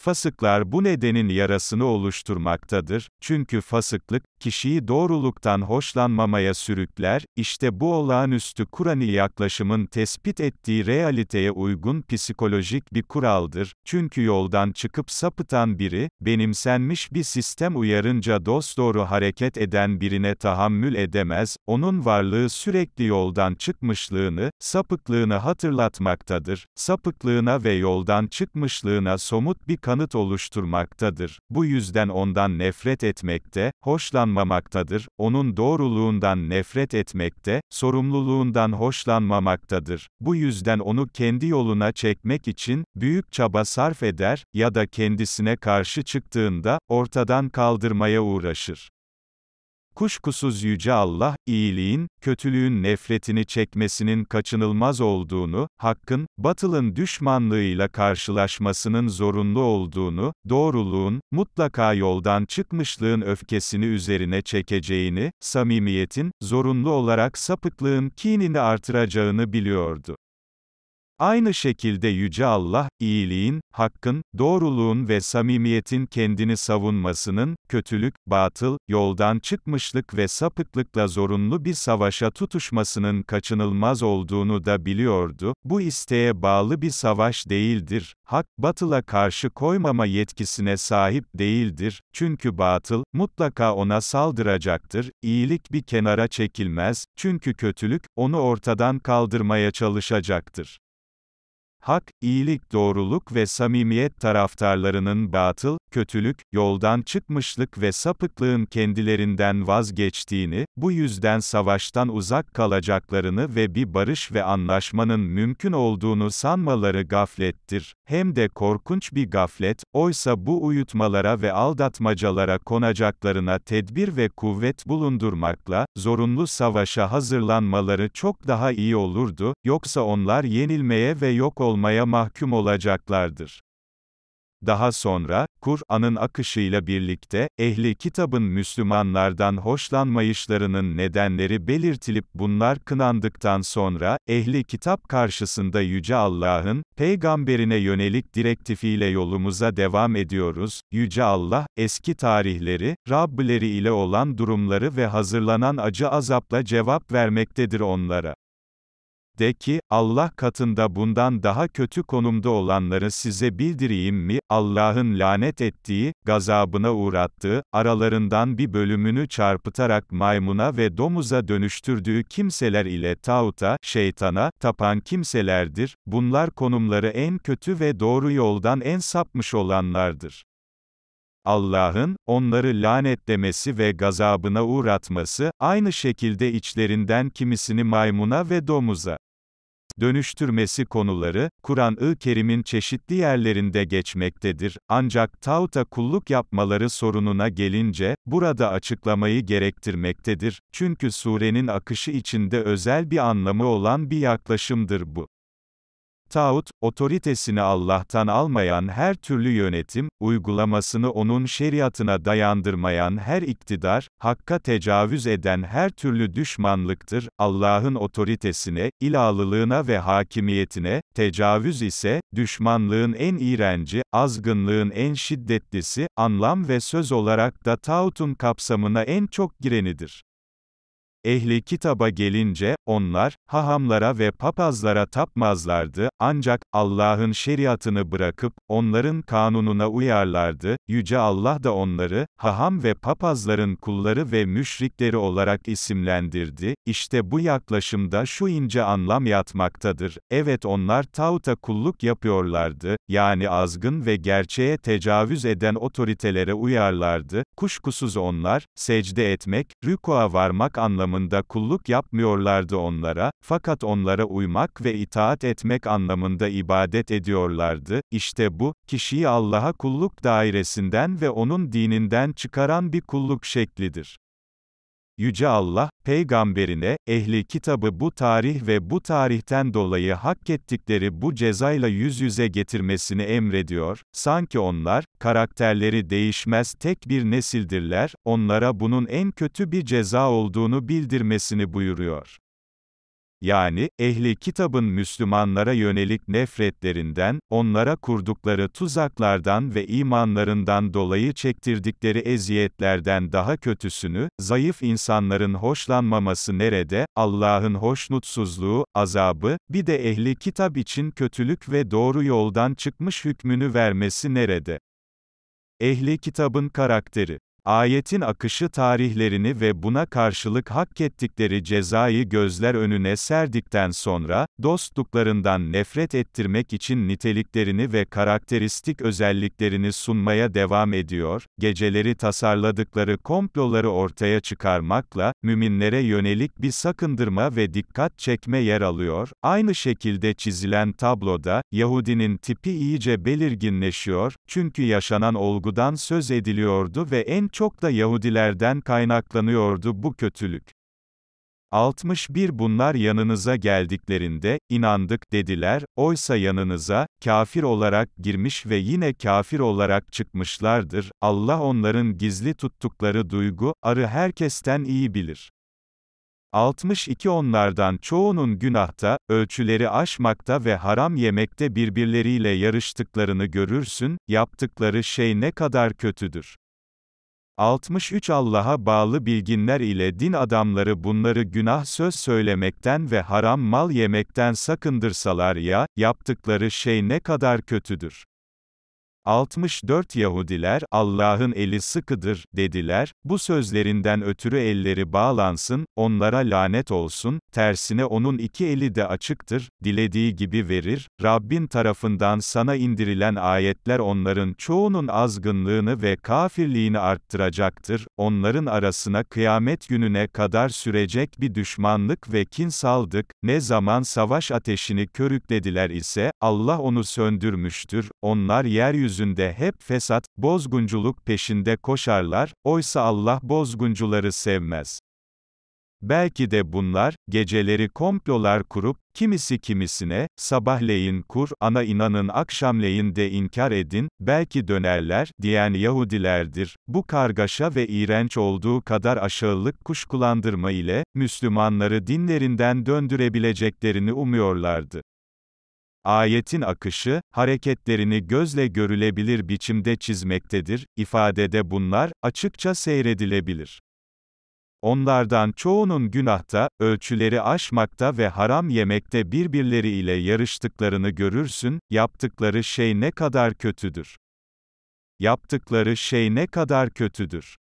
Fasıklar bu nedenin yarasını oluşturmaktadır, çünkü fasıklık, kişiyi doğruluktan hoşlanmamaya sürükler, işte bu olağanüstü Kur'an'ı yaklaşımın tespit ettiği realiteye uygun psikolojik bir kuraldır, çünkü yoldan çıkıp sapıtan biri, benimsenmiş bir sistem uyarınca dosdoğru hareket eden birine tahammül edemez, onun varlığı sürekli yoldan çıkmışlığını, sapıklığını hatırlatmaktadır, sapıklığına ve yoldan çıkmışlığına somut bir kanıt oluşturmaktadır. Bu yüzden ondan nefret etmekte, hoşlanmamaktadır, onun doğruluğundan nefret etmekte, sorumluluğundan hoşlanmamaktadır. Bu yüzden onu kendi yoluna çekmek için, büyük çaba sarf eder, ya da kendisine karşı çıktığında, ortadan kaldırmaya uğraşır. Kuşkusuz Yüce Allah, iyiliğin, kötülüğün nefretini çekmesinin kaçınılmaz olduğunu, hakkın, batılın düşmanlığıyla karşılaşmasının zorunlu olduğunu, doğruluğun, mutlaka yoldan çıkmışlığın öfkesini üzerine çekeceğini, samimiyetin, zorunlu olarak sapıklığın kinini artıracağını biliyordu. Aynı şekilde Yüce Allah, iyiliğin, hakkın, doğruluğun ve samimiyetin kendini savunmasının, kötülük, batıl, yoldan çıkmışlık ve sapıklıkla zorunlu bir savaşa tutuşmasının kaçınılmaz olduğunu da biliyordu, bu isteğe bağlı bir savaş değildir, hak, batıla karşı koymama yetkisine sahip değildir, çünkü batıl, mutlaka ona saldıracaktır, İyilik bir kenara çekilmez, çünkü kötülük, onu ortadan kaldırmaya çalışacaktır. Hak, iyilik, doğruluk ve samimiyet taraftarlarının batıl, kötülük, yoldan çıkmışlık ve sapıklığın kendilerinden vazgeçtiğini, bu yüzden savaştan uzak kalacaklarını ve bir barış ve anlaşmanın mümkün olduğunu sanmaları gaflettir. Hem de korkunç bir gaflet, oysa bu uyutmalara ve aldatmacalara konacaklarına tedbir ve kuvvet bulundurmakla, zorunlu savaşa hazırlanmaları çok daha iyi olurdu, yoksa onlar yenilmeye ve yok olmaya olmaya mahkum olacaklardır. Daha sonra, Kur'an'ın akışıyla birlikte, ehli kitabın Müslümanlardan hoşlanmayışlarının nedenleri belirtilip bunlar kınandıktan sonra, ehli kitap karşısında Yüce Allah'ın, peygamberine yönelik direktifiyle yolumuza devam ediyoruz, Yüce Allah, eski tarihleri, Rabbileri ile olan durumları ve hazırlanan acı azapla cevap vermektedir onlara de ki, Allah katında bundan daha kötü konumda olanları size bildireyim mi, Allah'ın lanet ettiği, gazabına uğrattığı, aralarından bir bölümünü çarpıtarak maymuna ve domuza dönüştürdüğü kimseler ile tauta, şeytana, tapan kimselerdir, bunlar konumları en kötü ve doğru yoldan en sapmış olanlardır. Allah'ın, onları lanetlemesi ve gazabına uğratması, aynı şekilde içlerinden kimisini maymuna ve domuza, dönüştürmesi konuları, Kur'an-ı Kerim'in çeşitli yerlerinde geçmektedir. Ancak tağuta kulluk yapmaları sorununa gelince, burada açıklamayı gerektirmektedir. Çünkü surenin akışı içinde özel bir anlamı olan bir yaklaşımdır bu. Tağut, otoritesini Allah'tan almayan her türlü yönetim, uygulamasını onun şeriatına dayandırmayan her iktidar, hakka tecavüz eden her türlü düşmanlıktır, Allah'ın otoritesine, ilalılığına ve hakimiyetine, tecavüz ise, düşmanlığın en iğrenci, azgınlığın en şiddetlisi, anlam ve söz olarak da tağutun kapsamına en çok girenidir. Ehli kitaba gelince, onlar, hahamlara ve papazlara tapmazlardı, ancak, Allah'ın şeriatını bırakıp, onların kanununa uyarlardı, Yüce Allah da onları, haham ve papazların kulları ve müşrikleri olarak isimlendirdi, İşte bu yaklaşımda şu ince anlam yatmaktadır, evet onlar tauta kulluk yapıyorlardı, yani azgın ve gerçeğe tecavüz eden otoritelere uyarlardı, kuşkusuz onlar, secde etmek, rükua varmak anlamında, anlamında kulluk yapmıyorlardı onlara, fakat onlara uymak ve itaat etmek anlamında ibadet ediyorlardı, İşte bu, kişiyi Allah'a kulluk dairesinden ve onun dininden çıkaran bir kulluk şeklidir. Yüce Allah, peygamberine, ehli kitabı bu tarih ve bu tarihten dolayı hak ettikleri bu cezayla yüz yüze getirmesini emrediyor, sanki onlar, karakterleri değişmez tek bir nesildirler, onlara bunun en kötü bir ceza olduğunu bildirmesini buyuruyor yani, ehli kitabın Müslümanlara yönelik nefretlerinden, onlara kurdukları tuzaklardan ve imanlarından dolayı çektirdikleri eziyetlerden daha kötüsünü, zayıf insanların hoşlanmaması nerede, Allah'ın hoşnutsuzluğu, azabı, bir de ehli kitap için kötülük ve doğru yoldan çıkmış hükmünü vermesi nerede? Ehli kitabın karakteri Ayetin akışı tarihlerini ve buna karşılık hak ettikleri cezayı gözler önüne serdikten sonra, dostluklarından nefret ettirmek için niteliklerini ve karakteristik özelliklerini sunmaya devam ediyor, geceleri tasarladıkları komploları ortaya çıkarmakla, müminlere yönelik bir sakındırma ve dikkat çekme yer alıyor, aynı şekilde çizilen tabloda, Yahudinin tipi iyice belirginleşiyor, çünkü yaşanan olgudan söz ediliyordu ve en çok çok da Yahudilerden kaynaklanıyordu bu kötülük. 61 Bunlar yanınıza geldiklerinde, inandık, dediler, oysa yanınıza, kafir olarak girmiş ve yine kafir olarak çıkmışlardır, Allah onların gizli tuttukları duygu, arı herkesten iyi bilir. 62 Onlardan çoğunun günahta, ölçüleri aşmakta ve haram yemekte birbirleriyle yarıştıklarını görürsün, yaptıkları şey ne kadar kötüdür. 63 Allah'a bağlı bilginler ile din adamları bunları günah söz söylemekten ve haram mal yemekten sakındırsalar ya, yaptıkları şey ne kadar kötüdür. 64 Yahudiler, Allah'ın eli sıkıdır, dediler, bu sözlerinden ötürü elleri bağlansın, onlara lanet olsun, tersine onun iki eli de açıktır, dilediği gibi verir, Rabbin tarafından sana indirilen ayetler onların çoğunun azgınlığını ve kafirliğini arttıracaktır, onların arasına kıyamet gününe kadar sürecek bir düşmanlık ve kin saldık, ne zaman savaş ateşini körüklediler ise, Allah onu söndürmüştür, onlar yeryüzü yeryüzünde hep fesat, bozgunculuk peşinde koşarlar, oysa Allah bozguncuları sevmez. Belki de bunlar, geceleri komplolar kurup, kimisi kimisine, sabahleyin kur, ana inanın akşamleyin de inkar edin, belki dönerler, diyen Yahudilerdir. Bu kargaşa ve iğrenç olduğu kadar aşağılık kuşkulandırma ile, Müslümanları dinlerinden döndürebileceklerini umuyorlardı ayetin akışı, hareketlerini gözle görülebilir biçimde çizmektedir, ifadede bunlar, açıkça seyredilebilir. Onlardan çoğunun günahta, ölçüleri aşmakta ve haram yemekte birbirleriyle yarıştıklarını görürsün, yaptıkları şey ne kadar kötüdür. Yaptıkları şey ne kadar kötüdür.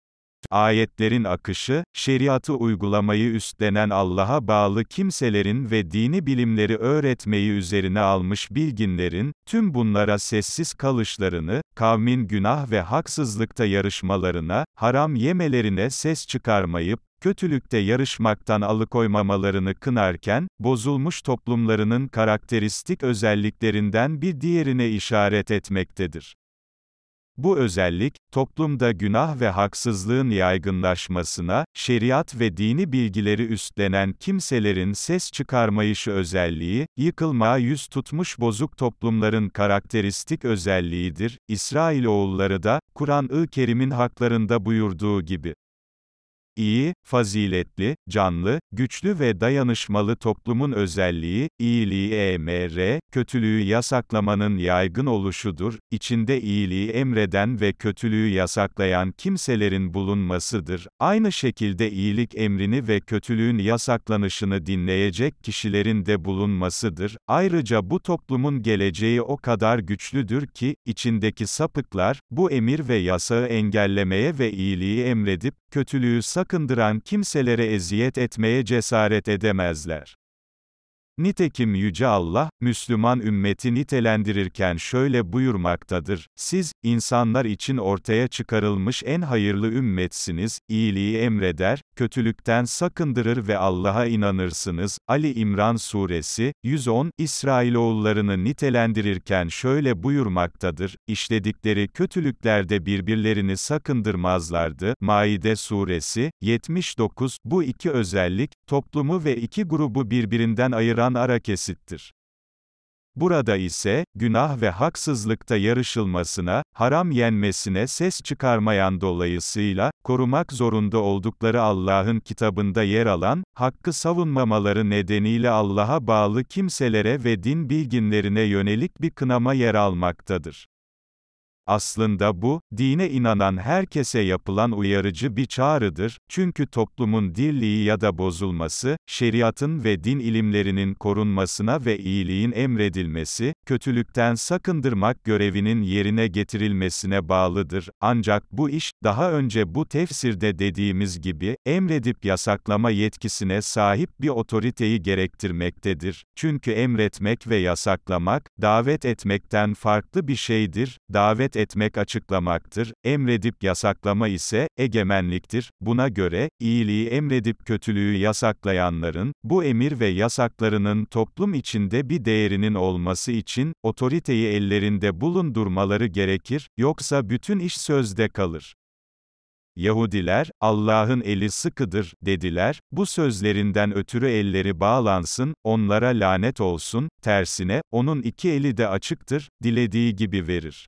Ayetlerin akışı, şeriatı uygulamayı üstlenen Allah'a bağlı kimselerin ve dini bilimleri öğretmeyi üzerine almış bilginlerin, tüm bunlara sessiz kalışlarını, kavmin günah ve haksızlıkta yarışmalarına, haram yemelerine ses çıkarmayıp, kötülükte yarışmaktan alıkoymamalarını kınarken, bozulmuş toplumlarının karakteristik özelliklerinden bir diğerine işaret etmektedir. Bu özellik, toplumda günah ve haksızlığın yaygınlaşmasına, şeriat ve dini bilgileri üstlenen kimselerin ses çıkarmayışı özelliği, yıkılmaya yüz tutmuş bozuk toplumların karakteristik özelliğidir. İsrailoğulları da, Kur'an-ı Kerim'in haklarında buyurduğu gibi. İyi, faziletli, canlı, güçlü ve dayanışmalı toplumun özelliği, iyiliği emr, kötülüğü yasaklamanın yaygın oluşudur, içinde iyiliği emreden ve kötülüğü yasaklayan kimselerin bulunmasıdır. Aynı şekilde iyilik emrini ve kötülüğün yasaklanışını dinleyecek kişilerin de bulunmasıdır. Ayrıca bu toplumun geleceği o kadar güçlüdür ki, içindeki sapıklar, bu emir ve yasağı engellemeye ve iyiliği emredip, kötülüğü sakındıran kimselere eziyet etmeye cesaret edemezler. Nitekim Yüce Allah, Müslüman ümmeti nitelendirirken şöyle buyurmaktadır, siz, insanlar için ortaya çıkarılmış en hayırlı ümmetsiniz, iyiliği emreder, kötülükten sakındırır ve Allah'a inanırsınız. Ali İmran Suresi, 110, İsrailoğullarını nitelendirirken şöyle buyurmaktadır, işledikleri kötülüklerde birbirlerini sakındırmazlardı. Maide Suresi, 79, bu iki özellik, toplumu ve iki grubu birbirinden ayıran alınan ara kesittir. Burada ise, günah ve haksızlıkta yarışılmasına, haram yenmesine ses çıkarmayan dolayısıyla, korumak zorunda oldukları Allah'ın kitabında yer alan, hakkı savunmamaları nedeniyle Allah'a bağlı kimselere ve din bilginlerine yönelik bir kınama yer almaktadır. Aslında bu, dine inanan herkese yapılan uyarıcı bir çağrıdır, çünkü toplumun dirliği ya da bozulması, şeriatın ve din ilimlerinin korunmasına ve iyiliğin emredilmesi, kötülükten sakındırmak görevinin yerine getirilmesine bağlıdır. Ancak bu iş, daha önce bu tefsirde dediğimiz gibi, emredip yasaklama yetkisine sahip bir otoriteyi gerektirmektedir. Çünkü emretmek ve yasaklamak, davet etmekten farklı bir şeydir, davet etmek açıklamaktır, emredip yasaklama ise, egemenliktir. Buna göre, iyiliği emredip kötülüğü yasaklayanların, bu emir ve yasaklarının toplum içinde bir değerinin olması için, otoriteyi ellerinde bulundurmaları gerekir, yoksa bütün iş sözde kalır. Yahudiler, Allah'ın eli sıkıdır, dediler, bu sözlerinden ötürü elleri bağlansın, onlara lanet olsun, tersine, onun iki eli de açıktır, dilediği gibi verir.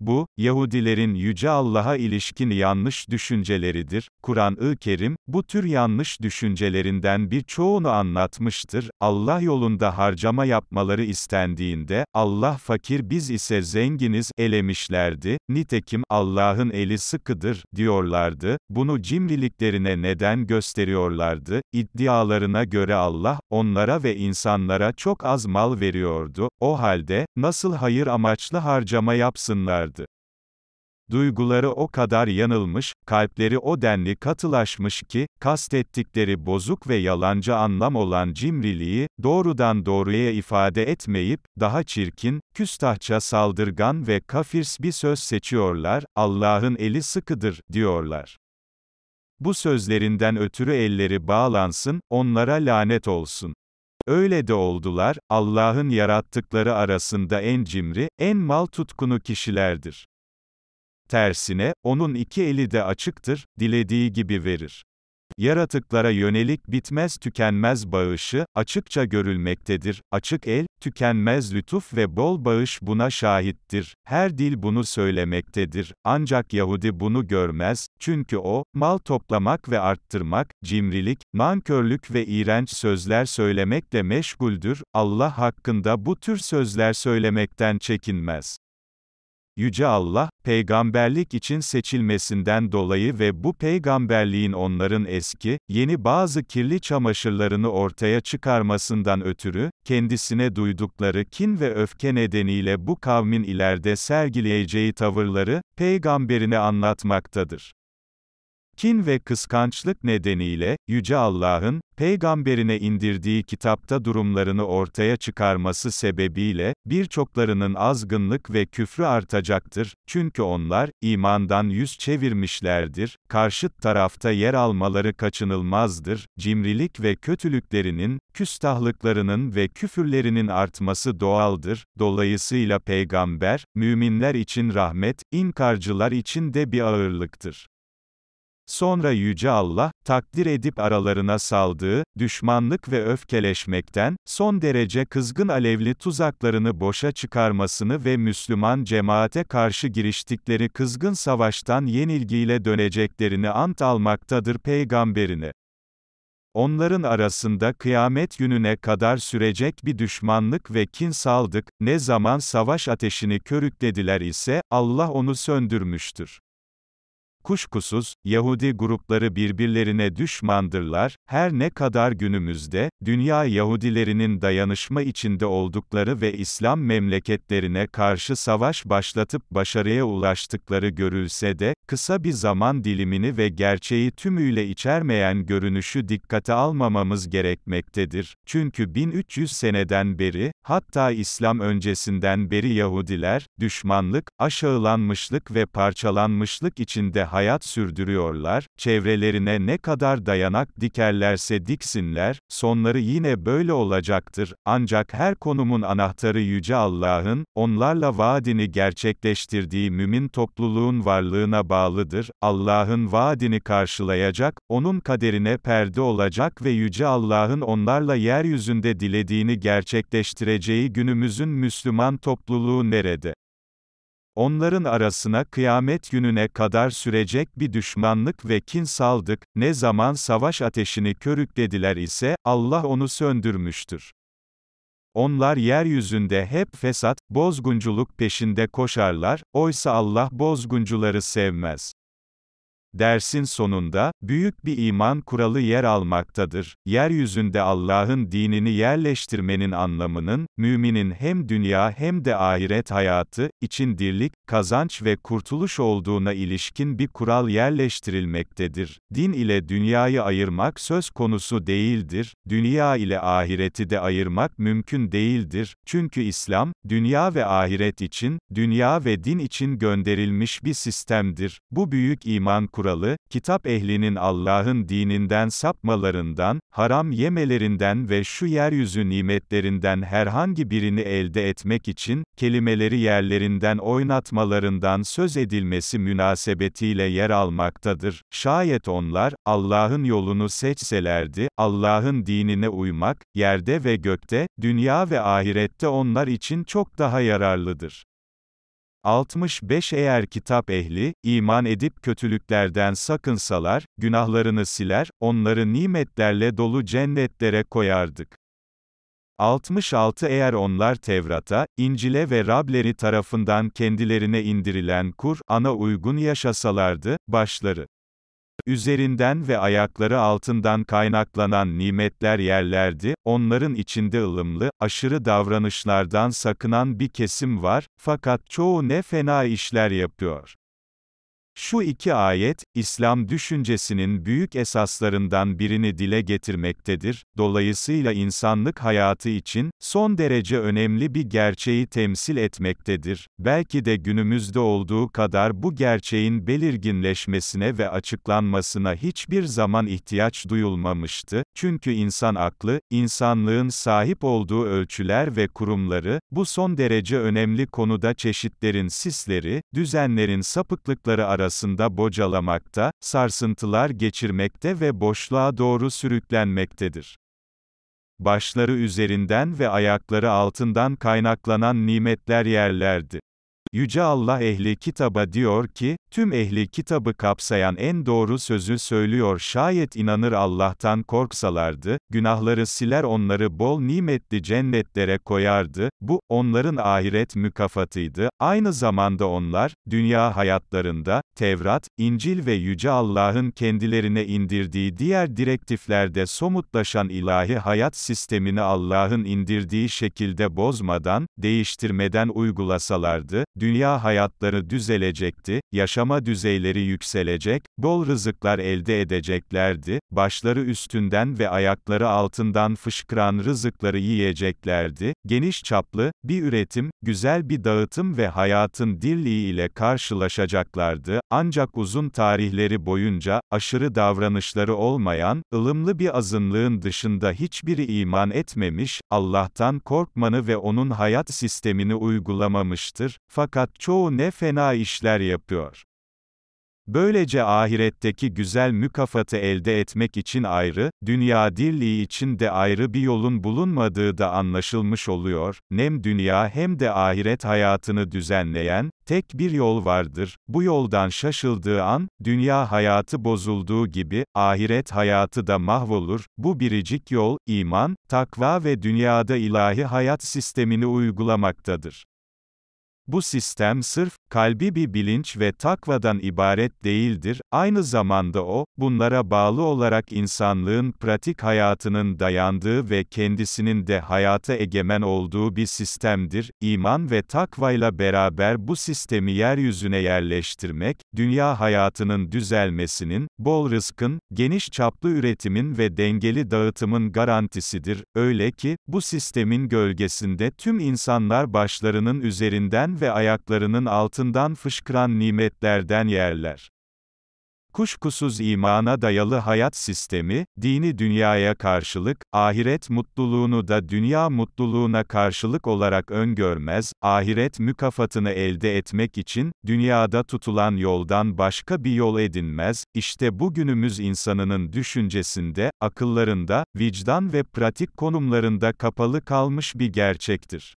Bu, Yahudilerin Yüce Allah'a ilişkin yanlış düşünceleridir. Kur'an-ı Kerim, bu tür yanlış düşüncelerinden birçoğunu anlatmıştır. Allah yolunda harcama yapmaları istendiğinde, Allah fakir biz ise zenginiz, elemişlerdi. Nitekim, Allah'ın eli sıkıdır, diyorlardı. Bunu cimriliklerine neden gösteriyorlardı. İddialarına göre Allah, onlara ve insanlara çok az mal veriyordu. O halde, nasıl hayır amaçlı harcama yapsınlar? vardı. Duyguları o kadar yanılmış, kalpleri o denli katılaşmış ki, kastettikleri bozuk ve yalancı anlam olan cimriliği, doğrudan doğruya ifade etmeyip, daha çirkin, küstahça saldırgan ve kafirs bir söz seçiyorlar, Allah'ın eli sıkıdır, diyorlar. Bu sözlerinden ötürü elleri bağlansın, onlara lanet olsun. Öyle de oldular, Allah'ın yarattıkları arasında en cimri, en mal tutkunu kişilerdir. Tersine, onun iki eli de açıktır, dilediği gibi verir. Yaratıklara yönelik bitmez tükenmez bağışı, açıkça görülmektedir, açık el, tükenmez lütuf ve bol bağış buna şahittir, her dil bunu söylemektedir, ancak Yahudi bunu görmez, çünkü o, mal toplamak ve arttırmak, cimrilik, nankörlük ve iğrenç sözler söylemekle meşguldür, Allah hakkında bu tür sözler söylemekten çekinmez. Yüce Allah, peygamberlik için seçilmesinden dolayı ve bu peygamberliğin onların eski, yeni bazı kirli çamaşırlarını ortaya çıkarmasından ötürü, kendisine duydukları kin ve öfke nedeniyle bu kavmin ileride sergileyeceği tavırları, peygamberine anlatmaktadır. Kin ve kıskançlık nedeniyle, Yüce Allah'ın, peygamberine indirdiği kitapta durumlarını ortaya çıkarması sebebiyle, birçoklarının azgınlık ve küfrü artacaktır, çünkü onlar, imandan yüz çevirmişlerdir, karşıt tarafta yer almaları kaçınılmazdır, cimrilik ve kötülüklerinin, küstahlıklarının ve küfürlerinin artması doğaldır, dolayısıyla peygamber, müminler için rahmet, inkarcılar için de bir ağırlıktır. Sonra Yüce Allah, takdir edip aralarına saldığı, düşmanlık ve öfkeleşmekten, son derece kızgın alevli tuzaklarını boşa çıkarmasını ve Müslüman cemaate karşı giriştikleri kızgın savaştan yenilgiyle döneceklerini ant almaktadır Peygamberini. Onların arasında kıyamet gününe kadar sürecek bir düşmanlık ve kin saldık, ne zaman savaş ateşini körüklediler ise, Allah onu söndürmüştür. Kuşkusuz, Yahudi grupları birbirlerine düşmandırlar, her ne kadar günümüzde, dünya Yahudilerinin dayanışma içinde oldukları ve İslam memleketlerine karşı savaş başlatıp başarıya ulaştıkları görülse de, kısa bir zaman dilimini ve gerçeği tümüyle içermeyen görünüşü dikkate almamamız gerekmektedir. Çünkü 1300 seneden beri, hatta İslam öncesinden beri Yahudiler, düşmanlık, aşağılanmışlık ve parçalanmışlık içinde hayat sürdürüyorlar, çevrelerine ne kadar dayanak dikerlerse diksinler, sonları yine böyle olacaktır, ancak her konumun anahtarı Yüce Allah'ın, onlarla vaadini gerçekleştirdiği mümin topluluğun varlığına bağlıdır, Allah'ın vaadini karşılayacak, onun kaderine perde olacak ve Yüce Allah'ın onlarla yeryüzünde dilediğini gerçekleştireceği günümüzün Müslüman topluluğu nerede? Onların arasına kıyamet gününe kadar sürecek bir düşmanlık ve kin saldık, ne zaman savaş ateşini körüklediler ise, Allah onu söndürmüştür. Onlar yeryüzünde hep fesat, bozgunculuk peşinde koşarlar, oysa Allah bozguncuları sevmez. Dersin sonunda, büyük bir iman kuralı yer almaktadır. Yeryüzünde Allah'ın dinini yerleştirmenin anlamının, müminin hem dünya hem de ahiret hayatı, için dirlik, kazanç ve kurtuluş olduğuna ilişkin bir kural yerleştirilmektedir. Din ile dünyayı ayırmak söz konusu değildir, dünya ile ahireti de ayırmak mümkün değildir. Çünkü İslam, dünya ve ahiret için, dünya ve din için gönderilmiş bir sistemdir. Bu büyük iman kuralı kuralı, kitap ehlinin Allah'ın dininden sapmalarından, haram yemelerinden ve şu yeryüzü nimetlerinden herhangi birini elde etmek için, kelimeleri yerlerinden oynatmalarından söz edilmesi münasebetiyle yer almaktadır. Şayet onlar, Allah'ın yolunu seçselerdi, Allah'ın dinine uymak, yerde ve gökte, dünya ve ahirette onlar için çok daha yararlıdır. 65 Eğer kitap ehli, iman edip kötülüklerden sakınsalar, günahlarını siler, onları nimetlerle dolu cennetlere koyardık. 66 Eğer onlar Tevrat'a, İncil'e ve Rableri tarafından kendilerine indirilen Kur'an'a uygun yaşasalardı, başları Üzerinden ve ayakları altından kaynaklanan nimetler yerlerdi, onların içinde ılımlı, aşırı davranışlardan sakınan bir kesim var, fakat çoğu ne fena işler yapıyor. Şu iki ayet, İslam düşüncesinin büyük esaslarından birini dile getirmektedir, dolayısıyla insanlık hayatı için, son derece önemli bir gerçeği temsil etmektedir. Belki de günümüzde olduğu kadar bu gerçeğin belirginleşmesine ve açıklanmasına hiçbir zaman ihtiyaç duyulmamıştı, çünkü insan aklı, insanlığın sahip olduğu ölçüler ve kurumları, bu son derece önemli konuda çeşitlerin sisleri, düzenlerin sapıklıkları arasında bocalamak olmakta, sarsıntılar geçirmekte ve boşluğa doğru sürüklenmektedir. Başları üzerinden ve ayakları altından kaynaklanan nimetler yerlerdi. Yüce Allah ehli kitaba diyor ki, tüm ehli kitabı kapsayan en doğru sözü söylüyor şayet inanır Allah'tan korksalardı, günahları siler onları bol nimetli cennetlere koyardı, bu, onların ahiret mükafatıydı, aynı zamanda onlar, dünya hayatlarında, Tevrat, İncil ve Yüce Allah'ın kendilerine indirdiği diğer direktiflerde somutlaşan ilahi hayat sistemini Allah'ın indirdiği şekilde bozmadan, değiştirmeden uygulasalardı, dünya hayatları düzelecekti, yaşama düzeyleri yükselecek, bol rızıklar elde edeceklerdi, başları üstünden ve ayakları altından fışkıran rızıkları yiyeceklerdi, geniş çaplı, bir üretim, güzel bir dağıtım ve hayatın dirliği ile karşılaşacaklardı, ancak uzun tarihleri boyunca, aşırı davranışları olmayan, ılımlı bir azınlığın dışında hiçbiri iman etmemiş, Allah'tan korkmanı ve onun hayat sistemini uygulamamıştır, fakat fakat çoğu ne fena işler yapıyor. Böylece ahiretteki güzel mükafatı elde etmek için ayrı, dünya dirliği için de ayrı bir yolun bulunmadığı da anlaşılmış oluyor, nem dünya hem de ahiret hayatını düzenleyen, tek bir yol vardır, bu yoldan şaşıldığı an, dünya hayatı bozulduğu gibi, ahiret hayatı da mahvolur, bu biricik yol, iman, takva ve dünyada ilahi hayat sistemini uygulamaktadır. Bu sistem sırf, kalbi bir bilinç ve takvadan ibaret değildir, aynı zamanda o, bunlara bağlı olarak insanlığın pratik hayatının dayandığı ve kendisinin de hayata egemen olduğu bir sistemdir. İman ve takvayla beraber bu sistemi yeryüzüne yerleştirmek, dünya hayatının düzelmesinin, bol rızkın, geniş çaplı üretimin ve dengeli dağıtımın garantisidir. Öyle ki, bu sistemin gölgesinde tüm insanlar başlarının üzerinden ve ayaklarının altından fışkıran nimetlerden yerler. Kuşkusuz imana dayalı hayat sistemi, dini dünyaya karşılık, ahiret mutluluğunu da dünya mutluluğuna karşılık olarak öngörmez, ahiret mükafatını elde etmek için, dünyada tutulan yoldan başka bir yol edinmez, işte bugünümüz insanının düşüncesinde, akıllarında, vicdan ve pratik konumlarında kapalı kalmış bir gerçektir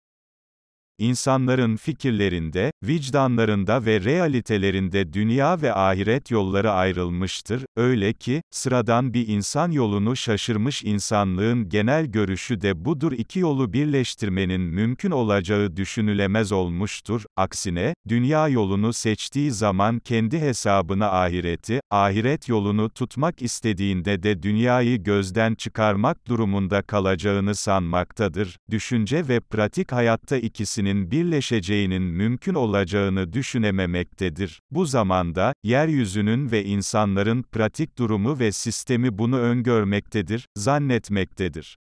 insanların fikirlerinde, vicdanlarında ve realitelerinde dünya ve ahiret yolları ayrılmıştır, öyle ki, sıradan bir insan yolunu şaşırmış insanlığın genel görüşü de budur iki yolu birleştirmenin mümkün olacağı düşünülemez olmuştur, aksine, dünya yolunu seçtiği zaman kendi hesabına ahireti, ahiret yolunu tutmak istediğinde de dünyayı gözden çıkarmak durumunda kalacağını sanmaktadır, düşünce ve pratik hayatta ikisini ikisinin birleşeceğinin mümkün olacağını düşünememektedir. Bu zamanda, yeryüzünün ve insanların pratik durumu ve sistemi bunu öngörmektedir, zannetmektedir.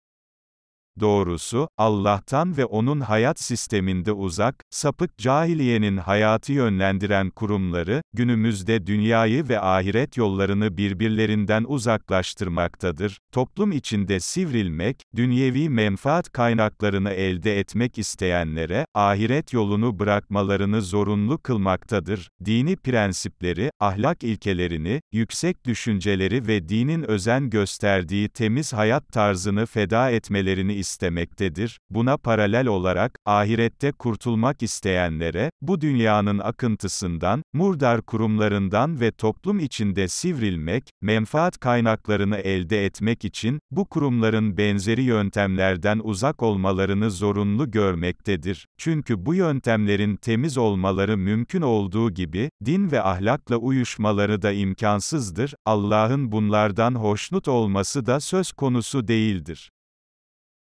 Doğrusu, Allah'tan ve onun hayat sisteminde uzak, sapık cahiliyenin hayatı yönlendiren kurumları, günümüzde dünyayı ve ahiret yollarını birbirlerinden uzaklaştırmaktadır. Toplum içinde sivrilmek, dünyevi menfaat kaynaklarını elde etmek isteyenlere, ahiret yolunu bırakmalarını zorunlu kılmaktadır. Dini prensipleri, ahlak ilkelerini, yüksek düşünceleri ve dinin özen gösterdiği temiz hayat tarzını feda etmelerini istedir istemektedir. Buna paralel olarak, ahirette kurtulmak isteyenlere, bu dünyanın akıntısından, murdar kurumlarından ve toplum içinde sivrilmek, menfaat kaynaklarını elde etmek için, bu kurumların benzeri yöntemlerden uzak olmalarını zorunlu görmektedir. Çünkü bu yöntemlerin temiz olmaları mümkün olduğu gibi, din ve ahlakla uyuşmaları da imkansızdır, Allah'ın bunlardan hoşnut olması da söz konusu değildir.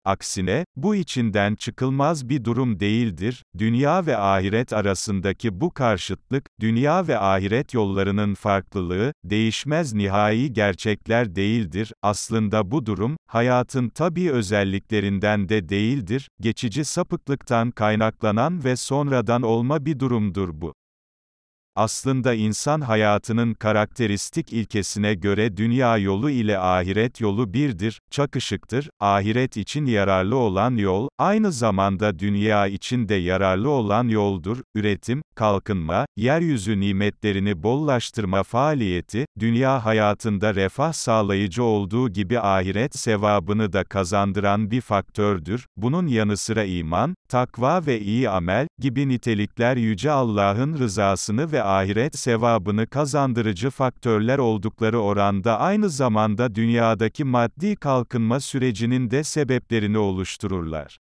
Aksine, bu içinden çıkılmaz bir durum değildir, dünya ve ahiret arasındaki bu karşıtlık, dünya ve ahiret yollarının farklılığı, değişmez nihai gerçekler değildir, aslında bu durum, hayatın tabi özelliklerinden de değildir, geçici sapıklıktan kaynaklanan ve sonradan olma bir durumdur bu. Aslında insan hayatının karakteristik ilkesine göre dünya yolu ile ahiret yolu birdir, çakışıktır. Ahiret için yararlı olan yol, aynı zamanda dünya için de yararlı olan yoldur. Üretim, kalkınma, yeryüzü nimetlerini bollaştırma faaliyeti, dünya hayatında refah sağlayıcı olduğu gibi ahiret sevabını da kazandıran bir faktördür. Bunun yanı sıra iman, takva ve iyi amel gibi nitelikler Yüce Allah'ın rızasını ve ahiret sevabını kazandırıcı faktörler oldukları oranda aynı zamanda dünyadaki maddi kalkınma sürecinin de sebeplerini oluştururlar.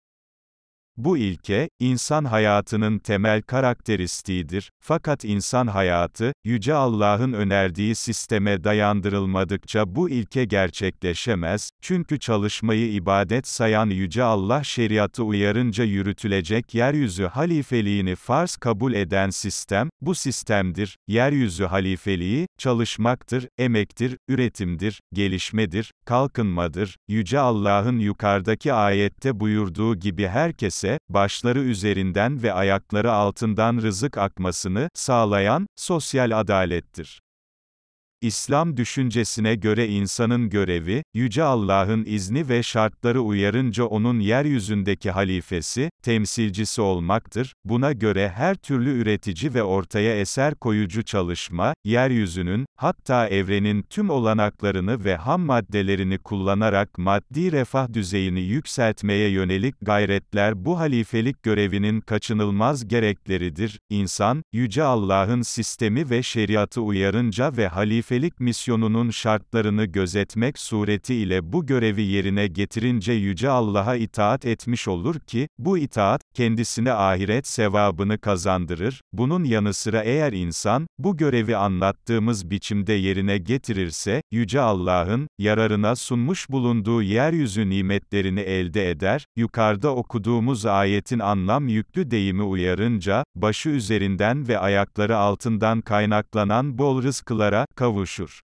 Bu ilke, insan hayatının temel karakteristiğidir, fakat insan hayatı, Yüce Allah'ın önerdiği sisteme dayandırılmadıkça bu ilke gerçekleşemez, çünkü çalışmayı ibadet sayan Yüce Allah şeriatı uyarınca yürütülecek yeryüzü halifeliğini farz kabul eden sistem, bu sistemdir, yeryüzü halifeliği, çalışmaktır, emektir, üretimdir, gelişmedir, kalkınmadır, Yüce Allah'ın yukarıdaki ayette buyurduğu gibi herkese, ise, başları üzerinden ve ayakları altından rızık akmasını sağlayan, sosyal adalettir. İslam düşüncesine göre insanın görevi, Yüce Allah'ın izni ve şartları uyarınca onun yeryüzündeki halifesi, temsilcisi olmaktır, buna göre her türlü üretici ve ortaya eser koyucu çalışma, yeryüzünün, hatta evrenin tüm olanaklarını ve ham maddelerini kullanarak maddi refah düzeyini yükseltmeye yönelik gayretler bu halifelik görevinin kaçınılmaz gerekleridir. İnsan, Yüce Allah'ın sistemi ve şeriatı uyarınca ve halife halifelik misyonunun şartlarını gözetmek sureti ile bu görevi yerine getirince Yüce Allah'a itaat etmiş olur ki, bu itaat, kendisine ahiret sevabını kazandırır, bunun yanı sıra eğer insan, bu görevi anlattığımız biçimde yerine getirirse, Yüce Allah'ın, yararına sunmuş bulunduğu yeryüzü nimetlerini elde eder, yukarıda okuduğumuz ayetin anlam yüklü deyimi uyarınca, başı üzerinden ve ayakları altından kaynaklanan bol rızkılara, kavuşur kavuşur.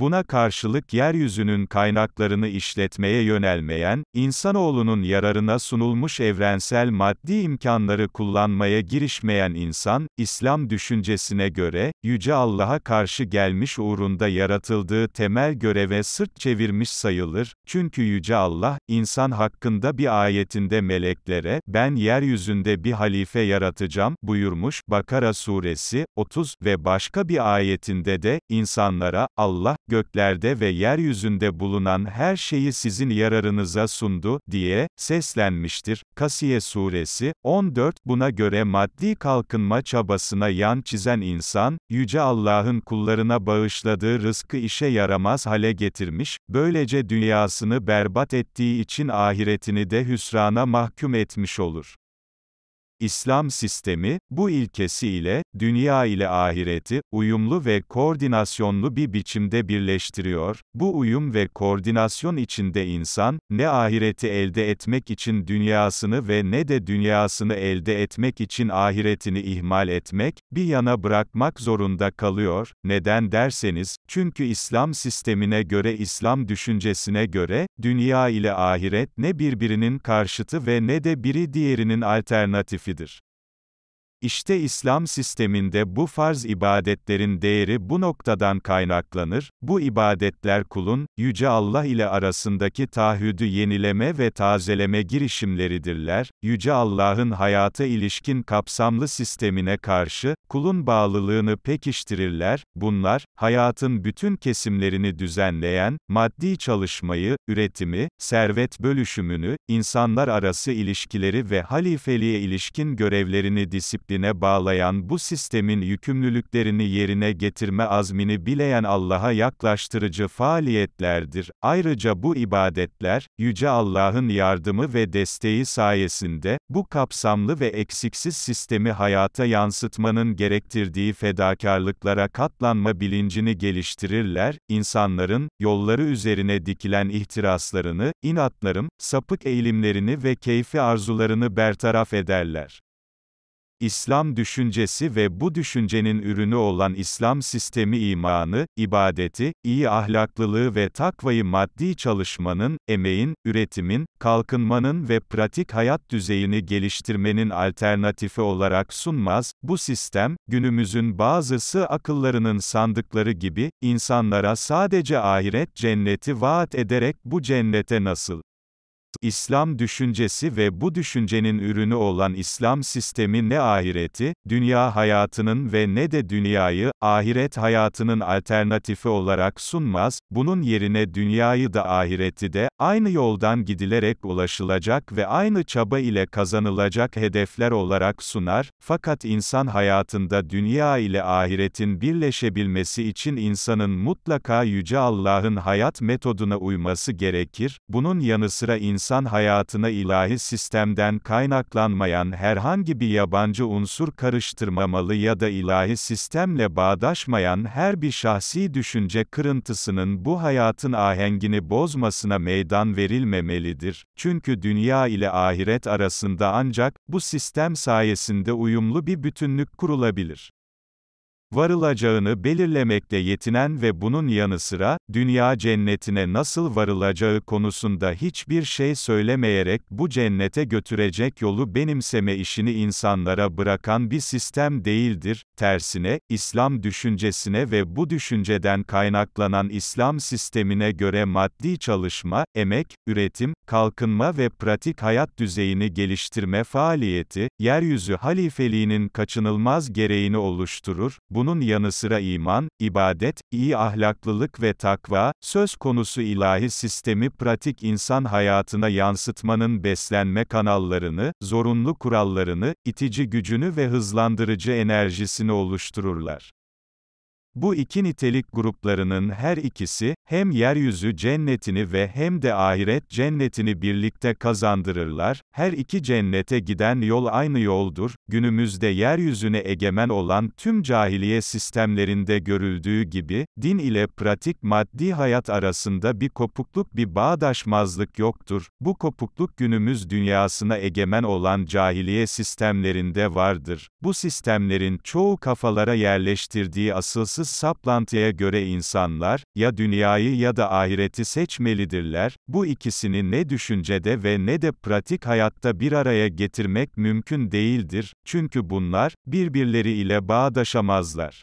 Buna karşılık yeryüzünün kaynaklarını işletmeye yönelmeyen, insanoğlunun yararına sunulmuş evrensel maddi imkanları kullanmaya girişmeyen insan, İslam düşüncesine göre, Yüce Allah'a karşı gelmiş uğrunda yaratıldığı temel göreve sırt çevirmiş sayılır, çünkü Yüce Allah, insan hakkında bir ayetinde meleklere, ben yeryüzünde bir halife yaratacağım, buyurmuş, Bakara suresi, 30 ve başka bir ayetinde de, insanlara, Allah, göklerde ve yeryüzünde bulunan her şeyi sizin yararınıza sundu, diye, seslenmiştir. Kasiye Suresi, 14, buna göre maddi kalkınma çabasına yan çizen insan, Yüce Allah'ın kullarına bağışladığı rızkı işe yaramaz hale getirmiş, böylece dünyasını berbat ettiği için ahiretini de hüsrana mahkum etmiş olur. İslam sistemi, bu ilkesiyle, dünya ile ahireti, uyumlu ve koordinasyonlu bir biçimde birleştiriyor, bu uyum ve koordinasyon içinde insan, ne ahireti elde etmek için dünyasını ve ne de dünyasını elde etmek için ahiretini ihmal etmek, bir yana bırakmak zorunda kalıyor, neden derseniz, çünkü İslam sistemine göre İslam düşüncesine göre, dünya ile ahiret ne birbirinin karşıtı ve ne de biri diğerinin alternatifi şeklidir. İşte İslam sisteminde bu farz ibadetlerin değeri bu noktadan kaynaklanır, bu ibadetler kulun, Yüce Allah ile arasındaki taahhüdü yenileme ve tazeleme girişimleridirler, Yüce Allah'ın hayata ilişkin kapsamlı sistemine karşı, kulun bağlılığını pekiştirirler, bunlar, hayatın bütün kesimlerini düzenleyen, maddi çalışmayı, üretimi, servet bölüşümünü, insanlar arası ilişkileri ve halifeliğe ilişkin görevlerini disiplin şekline bağlayan bu sistemin yükümlülüklerini yerine getirme azmini bileyen Allah'a yaklaştırıcı faaliyetlerdir. Ayrıca bu ibadetler, Yüce Allah'ın yardımı ve desteği sayesinde, bu kapsamlı ve eksiksiz sistemi hayata yansıtmanın gerektirdiği fedakarlıklara katlanma bilincini geliştirirler, insanların, yolları üzerine dikilen ihtiraslarını, inatlarım, sapık eğilimlerini ve keyfi arzularını bertaraf ederler. İslam düşüncesi ve bu düşüncenin ürünü olan İslam sistemi imanı, ibadeti, iyi ahlaklılığı ve takvayı maddi çalışmanın, emeğin, üretimin, kalkınmanın ve pratik hayat düzeyini geliştirmenin alternatifi olarak sunmaz, bu sistem, günümüzün bazısı akıllarının sandıkları gibi, insanlara sadece ahiret cenneti vaat ederek bu cennete nasıl İslam düşüncesi ve bu düşüncenin ürünü olan İslam sistemi ne ahireti, dünya hayatının ve ne de dünyayı, ahiret hayatının alternatifi olarak sunmaz, bunun yerine dünyayı da ahireti de, aynı yoldan gidilerek ulaşılacak ve aynı çaba ile kazanılacak hedefler olarak sunar, fakat insan hayatında dünya ile ahiretin birleşebilmesi için insanın mutlaka Yüce Allah'ın hayat metoduna uyması gerekir, bunun yanı sıra insan insan hayatına ilahi sistemden kaynaklanmayan herhangi bir yabancı unsur karıştırmamalı ya da ilahi sistemle bağdaşmayan her bir şahsi düşünce kırıntısının bu hayatın ahengini bozmasına meydan verilmemelidir. Çünkü dünya ile ahiret arasında ancak bu sistem sayesinde uyumlu bir bütünlük kurulabilir varılacağını belirlemekle yetinen ve bunun yanı sıra, dünya cennetine nasıl varılacağı konusunda hiçbir şey söylemeyerek bu cennete götürecek yolu benimseme işini insanlara bırakan bir sistem değildir, tersine, İslam düşüncesine ve bu düşünceden kaynaklanan İslam sistemine göre maddi çalışma, emek, üretim, kalkınma ve pratik hayat düzeyini geliştirme faaliyeti, yeryüzü halifeliğinin kaçınılmaz gereğini oluşturur, Bu. Bunun yanı sıra iman, ibadet, iyi ahlaklılık ve takva, söz konusu ilahi sistemi pratik insan hayatına yansıtmanın beslenme kanallarını, zorunlu kurallarını, itici gücünü ve hızlandırıcı enerjisini oluştururlar. Bu iki nitelik gruplarının her ikisi, hem yeryüzü cennetini ve hem de ahiret cennetini birlikte kazandırırlar, her iki cennete giden yol aynı yoldur, günümüzde yeryüzüne egemen olan tüm cahiliye sistemlerinde görüldüğü gibi, din ile pratik maddi hayat arasında bir kopukluk bir bağdaşmazlık yoktur, bu kopukluk günümüz dünyasına egemen olan cahiliye sistemlerinde vardır, bu sistemlerin çoğu kafalara yerleştirdiği asılsız Yaptığımız saplantıya göre insanlar, ya dünyayı ya da ahireti seçmelidirler, bu ikisini ne düşüncede ve ne de pratik hayatta bir araya getirmek mümkün değildir, çünkü bunlar, birbirleri ile bağdaşamazlar.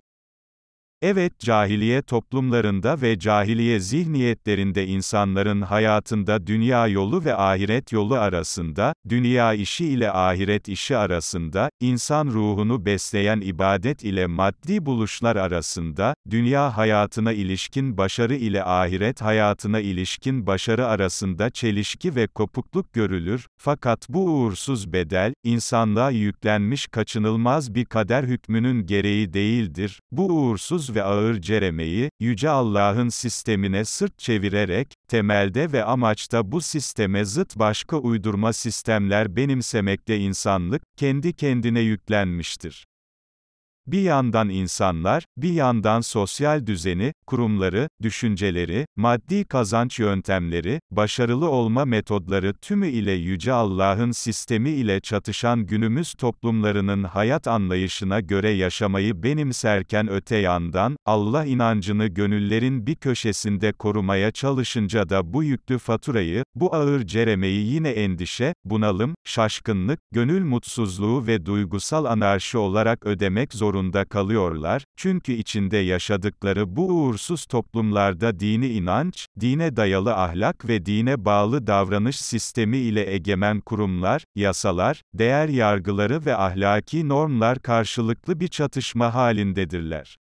Evet, cahiliye toplumlarında ve cahiliye zihniyetlerinde insanların hayatında dünya yolu ve ahiret yolu arasında, dünya işi ile ahiret işi arasında, insan ruhunu besleyen ibadet ile maddi buluşlar arasında, dünya hayatına ilişkin başarı ile ahiret hayatına ilişkin başarı arasında çelişki ve kopukluk görülür, fakat bu uğursuz bedel, insanlığa yüklenmiş kaçınılmaz bir kader hükmünün gereği değildir, bu uğursuz ve ağır ceremeyi, Yüce Allah'ın sistemine sırt çevirerek, temelde ve amaçta bu sisteme zıt başka uydurma sistemler benimsemekte insanlık, kendi kendine yüklenmiştir. Bir yandan insanlar, bir yandan sosyal düzeni, kurumları, düşünceleri, maddi kazanç yöntemleri, başarılı olma metodları tümü ile Yüce Allah'ın sistemi ile çatışan günümüz toplumlarının hayat anlayışına göre yaşamayı benimserken öte yandan, Allah inancını gönüllerin bir köşesinde korumaya çalışınca da bu yüklü faturayı, bu ağır ceremeyi yine endişe, bunalım, şaşkınlık, gönül mutsuzluğu ve duygusal anarşi olarak ödemek zorundayız zorunda kalıyorlar, çünkü içinde yaşadıkları bu uğursuz toplumlarda dini inanç, dine dayalı ahlak ve dine bağlı davranış sistemi ile egemen kurumlar, yasalar, değer yargıları ve ahlaki normlar karşılıklı bir çatışma halindedirler.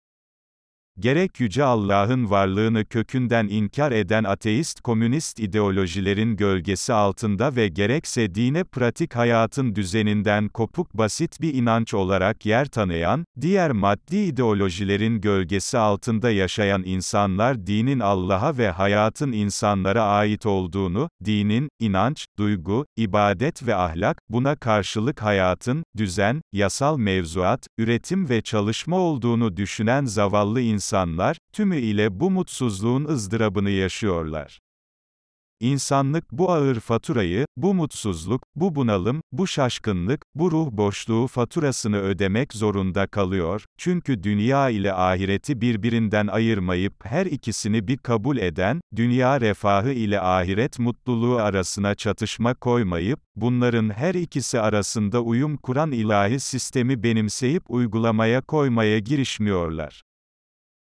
Gerek Yüce Allah'ın varlığını kökünden inkar eden ateist komünist ideolojilerin gölgesi altında ve gerekse dine pratik hayatın düzeninden kopuk basit bir inanç olarak yer tanıyan, diğer maddi ideolojilerin gölgesi altında yaşayan insanlar dinin Allah'a ve hayatın insanlara ait olduğunu, dinin, inanç, duygu, ibadet ve ahlak, buna karşılık hayatın, düzen, yasal mevzuat, üretim ve çalışma olduğunu düşünen zavallı insanlar, insanlar, tümüyle bu mutsuzluğun ızdırabını yaşıyorlar. İnsanlık bu ağır faturayı, bu mutsuzluk, bu bunalım, bu şaşkınlık, bu ruh boşluğu faturasını ödemek zorunda kalıyor, çünkü dünya ile ahireti birbirinden ayırmayıp her ikisini bir kabul eden, dünya refahı ile ahiret mutluluğu arasına çatışma koymayıp, bunların her ikisi arasında uyum kuran ilahi sistemi benimseyip uygulamaya koymaya girişmiyorlar.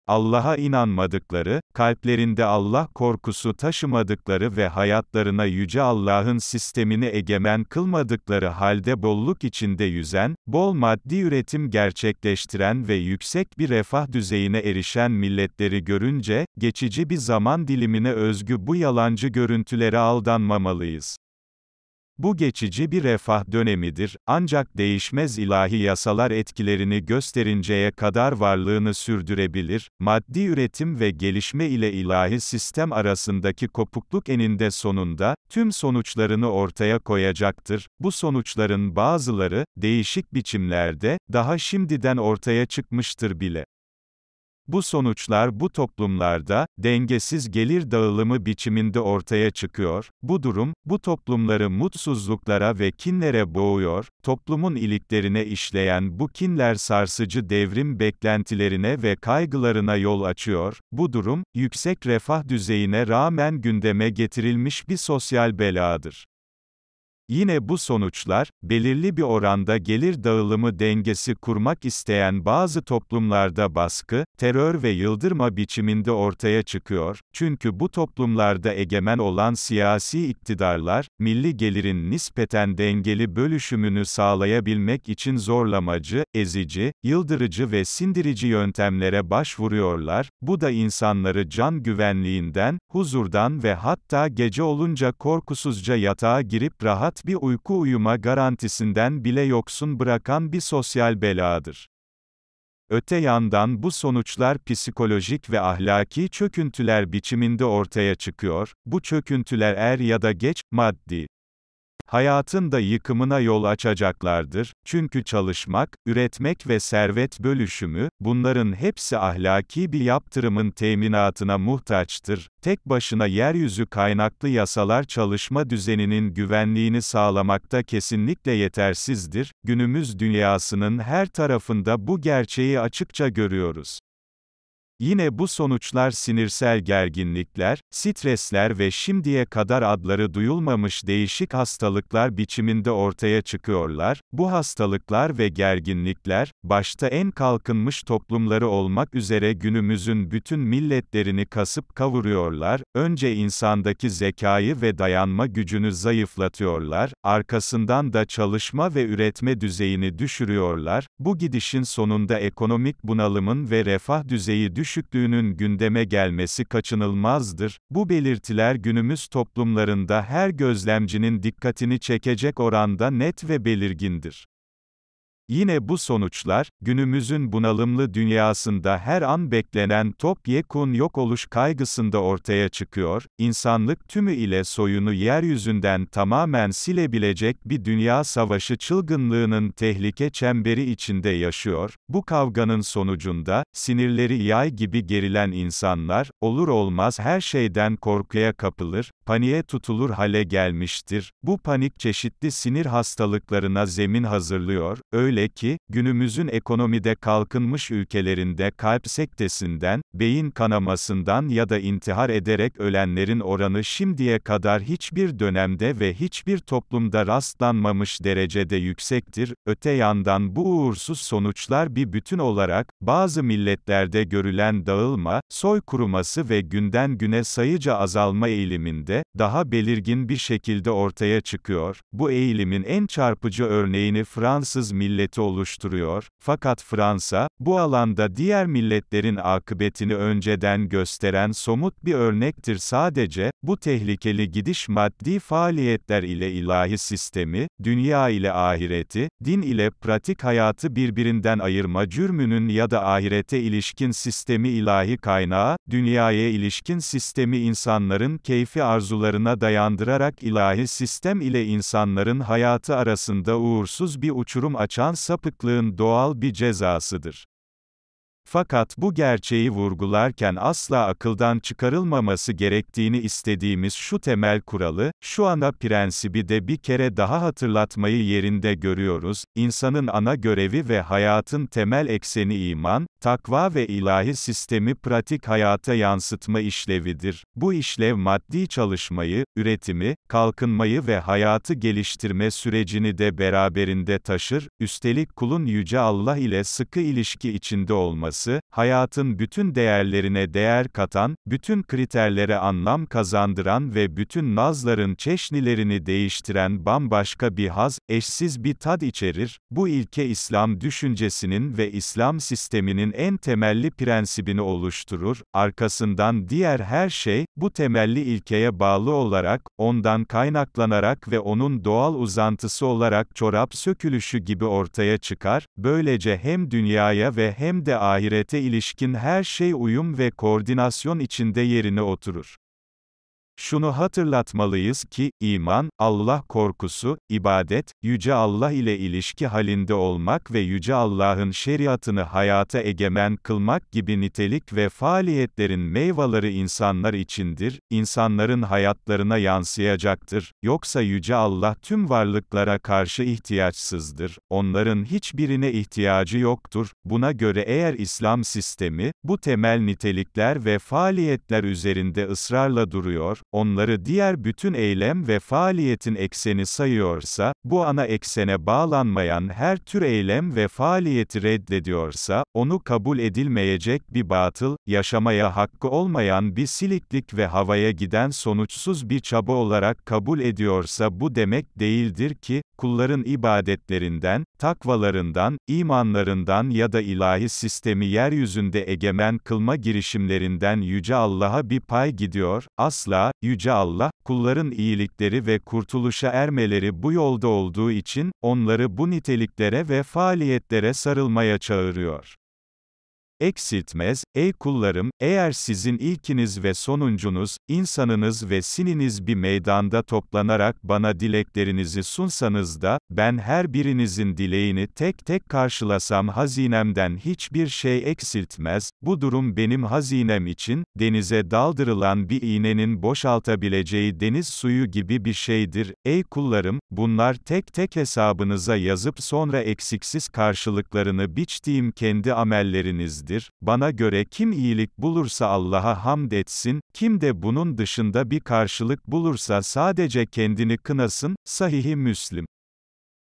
Allah'a inanmadıkları, kalplerinde Allah korkusu taşımadıkları ve hayatlarına yüce Allah'ın sistemini egemen kılmadıkları halde bolluk içinde yüzen, bol maddi üretim gerçekleştiren ve yüksek bir refah düzeyine erişen milletleri görünce, geçici bir zaman dilimine özgü bu yalancı görüntülere aldanmamalıyız. Bu geçici bir refah dönemidir, ancak değişmez ilahi yasalar etkilerini gösterinceye kadar varlığını sürdürebilir, maddi üretim ve gelişme ile ilahi sistem arasındaki kopukluk eninde sonunda, tüm sonuçlarını ortaya koyacaktır. Bu sonuçların bazıları, değişik biçimlerde, daha şimdiden ortaya çıkmıştır bile. Bu sonuçlar bu toplumlarda, dengesiz gelir dağılımı biçiminde ortaya çıkıyor, bu durum, bu toplumları mutsuzluklara ve kinlere boğuyor, toplumun iliklerine işleyen bu kinler sarsıcı devrim beklentilerine ve kaygılarına yol açıyor, bu durum, yüksek refah düzeyine rağmen gündeme getirilmiş bir sosyal beladır. Yine bu sonuçlar, belirli bir oranda gelir dağılımı dengesi kurmak isteyen bazı toplumlarda baskı, terör ve yıldırma biçiminde ortaya çıkıyor, çünkü bu toplumlarda egemen olan siyasi iktidarlar, milli gelirin nispeten dengeli bölüşümünü sağlayabilmek için zorlamacı, ezici, yıldırıcı ve sindirici yöntemlere başvuruyorlar, bu da insanları can güvenliğinden, huzurdan ve hatta gece olunca korkusuzca yatağa girip rahat hayat bir uyku uyuma garantisinden bile yoksun bırakan bir sosyal beladır. Öte yandan bu sonuçlar psikolojik ve ahlaki çöküntüler biçiminde ortaya çıkıyor, bu çöküntüler er ya da geç, maddi hayatın da yıkımına yol açacaklardır. Çünkü çalışmak, üretmek ve servet bölüşümü, bunların hepsi ahlaki bir yaptırımın teminatına muhtaçtır. Tek başına yeryüzü kaynaklı yasalar çalışma düzeninin güvenliğini sağlamakta kesinlikle yetersizdir. Günümüz dünyasının her tarafında bu gerçeği açıkça görüyoruz. Yine bu sonuçlar sinirsel gerginlikler, stresler ve şimdiye kadar adları duyulmamış değişik hastalıklar biçiminde ortaya çıkıyorlar. Bu hastalıklar ve gerginlikler, başta en kalkınmış toplumları olmak üzere günümüzün bütün milletlerini kasıp kavuruyorlar. Önce insandaki zekayı ve dayanma gücünü zayıflatıyorlar, arkasından da çalışma ve üretme düzeyini düşürüyorlar. Bu gidişin sonunda ekonomik bunalımın ve refah düzeyi düşürüyorlar düşüklüğünün gündeme gelmesi kaçınılmazdır. Bu belirtiler günümüz toplumlarında her gözlemcinin dikkatini çekecek oranda net ve belirgindir. Yine bu sonuçlar, günümüzün bunalımlı dünyasında her an beklenen topyekun yok oluş kaygısında ortaya çıkıyor, insanlık tümü ile soyunu yeryüzünden tamamen silebilecek bir dünya savaşı çılgınlığının tehlike çemberi içinde yaşıyor, bu kavganın sonucunda, sinirleri yay gibi gerilen insanlar, olur olmaz her şeyden korkuya kapılır, paniğe tutulur hale gelmiştir, bu panik çeşitli sinir hastalıklarına zemin hazırlıyor, öyle Öyle ki, günümüzün ekonomide kalkınmış ülkelerinde kalp sektesinden, beyin kanamasından ya da intihar ederek ölenlerin oranı şimdiye kadar hiçbir dönemde ve hiçbir toplumda rastlanmamış derecede yüksektir. Öte yandan bu uğursuz sonuçlar bir bütün olarak, bazı milletlerde görülen dağılma, soy kuruması ve günden güne sayıca azalma eğiliminde, daha belirgin bir şekilde ortaya çıkıyor. Bu eğilimin en çarpıcı örneğini Fransız milleti hakareti oluşturuyor, fakat Fransa, bu alanda diğer milletlerin akıbetini önceden gösteren somut bir örnektir sadece, bu tehlikeli gidiş maddi faaliyetler ile ilahi sistemi, dünya ile ahireti, din ile pratik hayatı birbirinden ayırma cürmünün ya da ahirete ilişkin sistemi ilahi kaynağı, dünyaya ilişkin sistemi insanların keyfi arzularına dayandırarak ilahi sistem ile insanların hayatı arasında uğursuz bir uçurum açan sapıklığın doğal bir cezasıdır. Fakat bu gerçeği vurgularken asla akıldan çıkarılmaması gerektiğini istediğimiz şu temel kuralı, şu ana prensibi de bir kere daha hatırlatmayı yerinde görüyoruz. İnsanın ana görevi ve hayatın temel ekseni iman, takva ve ilahi sistemi pratik hayata yansıtma işlevidir. Bu işlev maddi çalışmayı, üretimi, kalkınmayı ve hayatı geliştirme sürecini de beraberinde taşır. Üstelik kulun yüce Allah ile sıkı ilişki içinde olması olması, hayatın bütün değerlerine değer katan, bütün kriterlere anlam kazandıran ve bütün nazların çeşnilerini değiştiren bambaşka bir haz, eşsiz bir tad içerir. Bu ilke İslam düşüncesinin ve İslam sisteminin en temelli prensibini oluşturur. Arkasından diğer her şey, bu temelli ilkeye bağlı olarak, ondan kaynaklanarak ve onun doğal uzantısı olarak çorap sökülüşü gibi ortaya çıkar. Böylece hem dünyaya ve hem de ahirete ahirete ilişkin her şey uyum ve koordinasyon içinde yerine oturur. Şunu hatırlatmalıyız ki, iman, Allah korkusu, ibadet, Yüce Allah ile ilişki halinde olmak ve Yüce Allah'ın şeriatını hayata egemen kılmak gibi nitelik ve faaliyetlerin meyveleri insanlar içindir, insanların hayatlarına yansıyacaktır, yoksa Yüce Allah tüm varlıklara karşı ihtiyaçsızdır, onların hiçbirine ihtiyacı yoktur, buna göre eğer İslam sistemi, bu temel nitelikler ve faaliyetler üzerinde ısrarla duruyor, onları diğer bütün eylem ve faaliyetin ekseni sayıyorsa, bu ana eksene bağlanmayan her tür eylem ve faaliyeti reddediyorsa, onu kabul edilmeyecek bir batıl, yaşamaya hakkı olmayan bir siliklik ve havaya giden sonuçsuz bir çaba olarak kabul ediyorsa bu demek değildir ki, kulların ibadetlerinden, takvalarından, imanlarından ya da ilahi sistemi yeryüzünde egemen kılma girişimlerinden Yüce Allah'a bir pay gidiyor, asla, Yüce Allah, kulların iyilikleri ve kurtuluşa ermeleri bu yolda olduğu için, onları bu niteliklere ve faaliyetlere sarılmaya çağırıyor eksiltmez, ey kullarım, eğer sizin ilkiniz ve sonuncunuz, insanınız ve sininiz bir meydanda toplanarak bana dileklerinizi sunsanız da, ben her birinizin dileğini tek tek karşılasam hazinemden hiçbir şey eksiltmez, bu durum benim hazinem için, denize daldırılan bir iğnenin boşaltabileceği deniz suyu gibi bir şeydir, ey kullarım, bunlar tek tek hesabınıza yazıp sonra eksiksiz karşılıklarını biçtiğim kendi amellerinizdir, değildir, bana göre kim iyilik bulursa Allah'a hamd etsin, kim de bunun dışında bir karşılık bulursa sadece kendini kınasın, Sahih-i Müslim.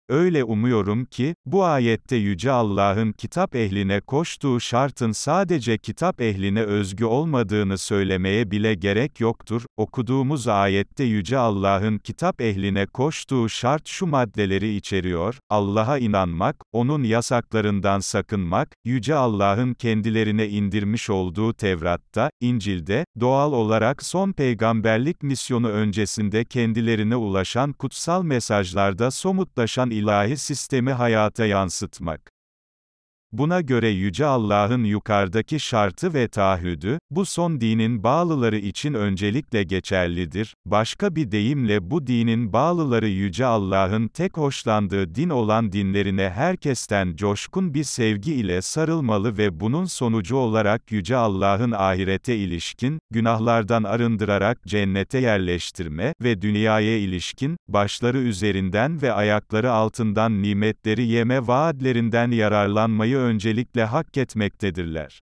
Öyle umuyorum ki, bu ayette Yüce Allah'ın kitap ehline koştuğu şartın sadece kitap ehline özgü olmadığını söylemeye bile gerek yoktur. Okuduğumuz ayette Yüce Allah'ın kitap ehline koştuğu şart şu maddeleri içeriyor, Allah'a inanmak, O'nun yasaklarından sakınmak, Yüce Allah'ın kendilerine indirmiş olduğu Tevrat'ta, İncil'de, doğal olarak son peygamberlik misyonu öncesinde kendilerine ulaşan kutsal mesajlarda somutlaşan ilahi sistemi hayata yansıtmak. Buna göre Yüce Allah'ın yukarıdaki şartı ve taahhüdü, bu son dinin bağlıları için öncelikle geçerlidir. Başka bir deyimle bu dinin bağlıları Yüce Allah'ın tek hoşlandığı din olan dinlerine herkesten coşkun bir sevgi ile sarılmalı ve bunun sonucu olarak Yüce Allah'ın ahirete ilişkin, günahlardan arındırarak cennete yerleştirme ve dünyaya ilişkin, başları üzerinden ve ayakları altından nimetleri yeme vaadlerinden yararlanmayı öncelikle hak etmektedirler.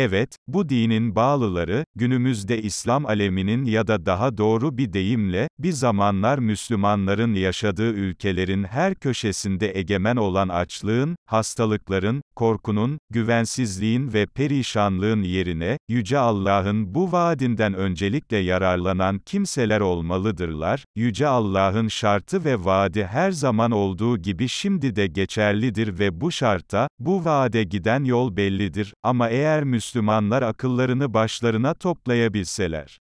Evet, bu dinin bağlıları, günümüzde İslam aleminin ya da daha doğru bir deyimle, bir zamanlar Müslümanların yaşadığı ülkelerin her köşesinde egemen olan açlığın, hastalıkların, korkunun, güvensizliğin ve perişanlığın yerine, Yüce Allah'ın bu vaadinden öncelikle yararlanan kimseler olmalıdırlar, Yüce Allah'ın şartı ve vaadi her zaman olduğu gibi şimdi de geçerlidir ve bu şarta, bu vaade giden yol bellidir, ama eğer Müslümanlar, Müslümanlar akıllarını başlarına toplayabilseler.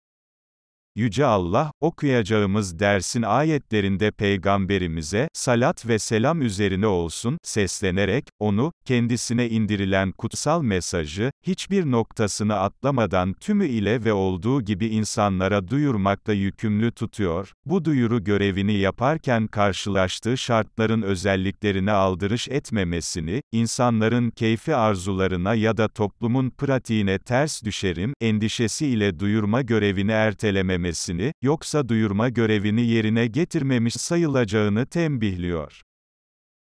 Yüce Allah, okuyacağımız dersin ayetlerinde Peygamberimize, salat ve selam üzerine olsun, seslenerek, onu, kendisine indirilen kutsal mesajı, hiçbir noktasını atlamadan tümü ile ve olduğu gibi insanlara duyurmakta yükümlü tutuyor, bu duyuru görevini yaparken karşılaştığı şartların özelliklerine aldırış etmemesini, insanların keyfi arzularına ya da toplumun pratiğine ters düşerim, endişesiyle duyurma görevini ertelememesini, edilmesini, yoksa duyurma görevini yerine getirmemiş sayılacağını tembihliyor.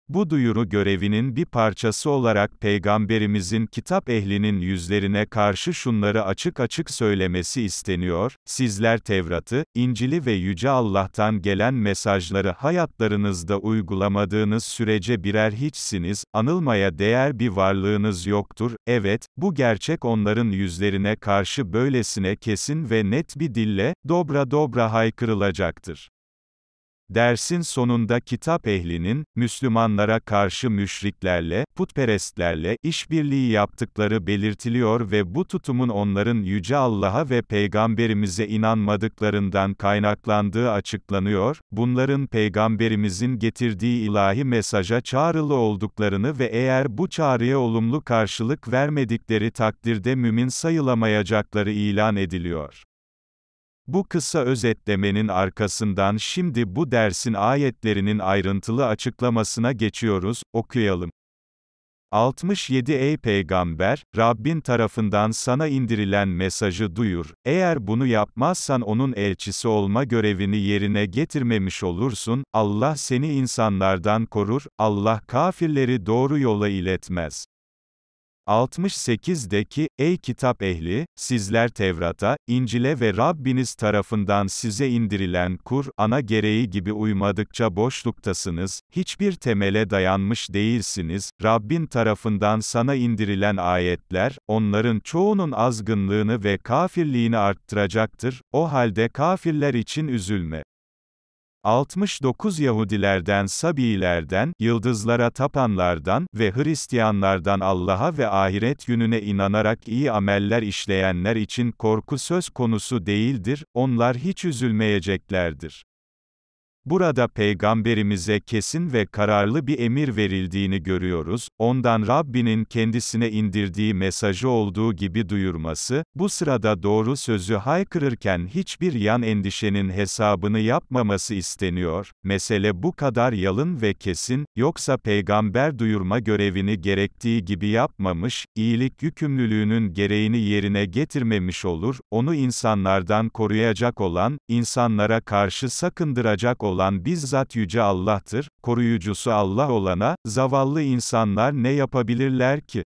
Bu duyuru görevinin bir parçası olarak Peygamberimizin kitap ehlinin yüzlerine karşı şunları açık açık söylemesi isteniyor, sizler Tevrat'ı, İncil'i ve Yüce Allah'tan gelen mesajları hayatlarınızda uygulamadığınız sürece birer hiçsiniz, anılmaya değer bir varlığınız yoktur, evet, bu gerçek onların yüzlerine karşı böylesine kesin ve net bir dille, dobra dobra haykırılacaktır. Dersin sonunda kitap ehlinin, Müslümanlara karşı müşriklerle, putperestlerle işbirliği yaptıkları belirtiliyor ve bu tutumun onların Yüce Allah'a ve Peygamberimize inanmadıklarından kaynaklandığı açıklanıyor, bunların Peygamberimizin getirdiği ilahi mesaja çağrılı olduklarını ve eğer bu çağrıya olumlu karşılık vermedikleri takdirde mümin sayılamayacakları ilan ediliyor. Bu kısa özetlemenin arkasından şimdi bu dersin ayetlerinin ayrıntılı açıklamasına geçiyoruz, okuyalım. 67 Ey peygamber, Rabbin tarafından sana indirilen mesajı duyur. Eğer bunu yapmazsan onun elçisi olma görevini yerine getirmemiş olursun. Allah seni insanlardan korur. Allah kafirleri doğru yola iletmez. 68'deki, ey kitap ehli, sizler Tevrat'a, İncil'e ve Rabbiniz tarafından size indirilen Kur'an'a gereği gibi uymadıkça boşluktasınız, hiçbir temele dayanmış değilsiniz, Rabbin tarafından sana indirilen ayetler, onların çoğunun azgınlığını ve kafirliğini arttıracaktır, o halde kafirler için üzülme. 69 Yahudilerden Sabiilerden, yıldızlara tapanlardan ve Hristiyanlardan Allah'a ve ahiret gününe inanarak iyi ameller işleyenler için korku söz konusu değildir, onlar hiç üzülmeyeceklerdir. Burada peygamberimize kesin ve kararlı bir emir verildiğini görüyoruz, ondan Rabbinin kendisine indirdiği mesajı olduğu gibi duyurması, bu sırada doğru sözü haykırırken hiçbir yan endişenin hesabını yapmaması isteniyor, mesele bu kadar yalın ve kesin, yoksa peygamber duyurma görevini gerektiği gibi yapmamış, iyilik yükümlülüğünün gereğini yerine getirmemiş olur, onu insanlardan koruyacak olan, insanlara karşı sakındıracak olan, olan bizzat Yüce Allah'tır, koruyucusu Allah olana, zavallı insanlar ne yapabilirler ki?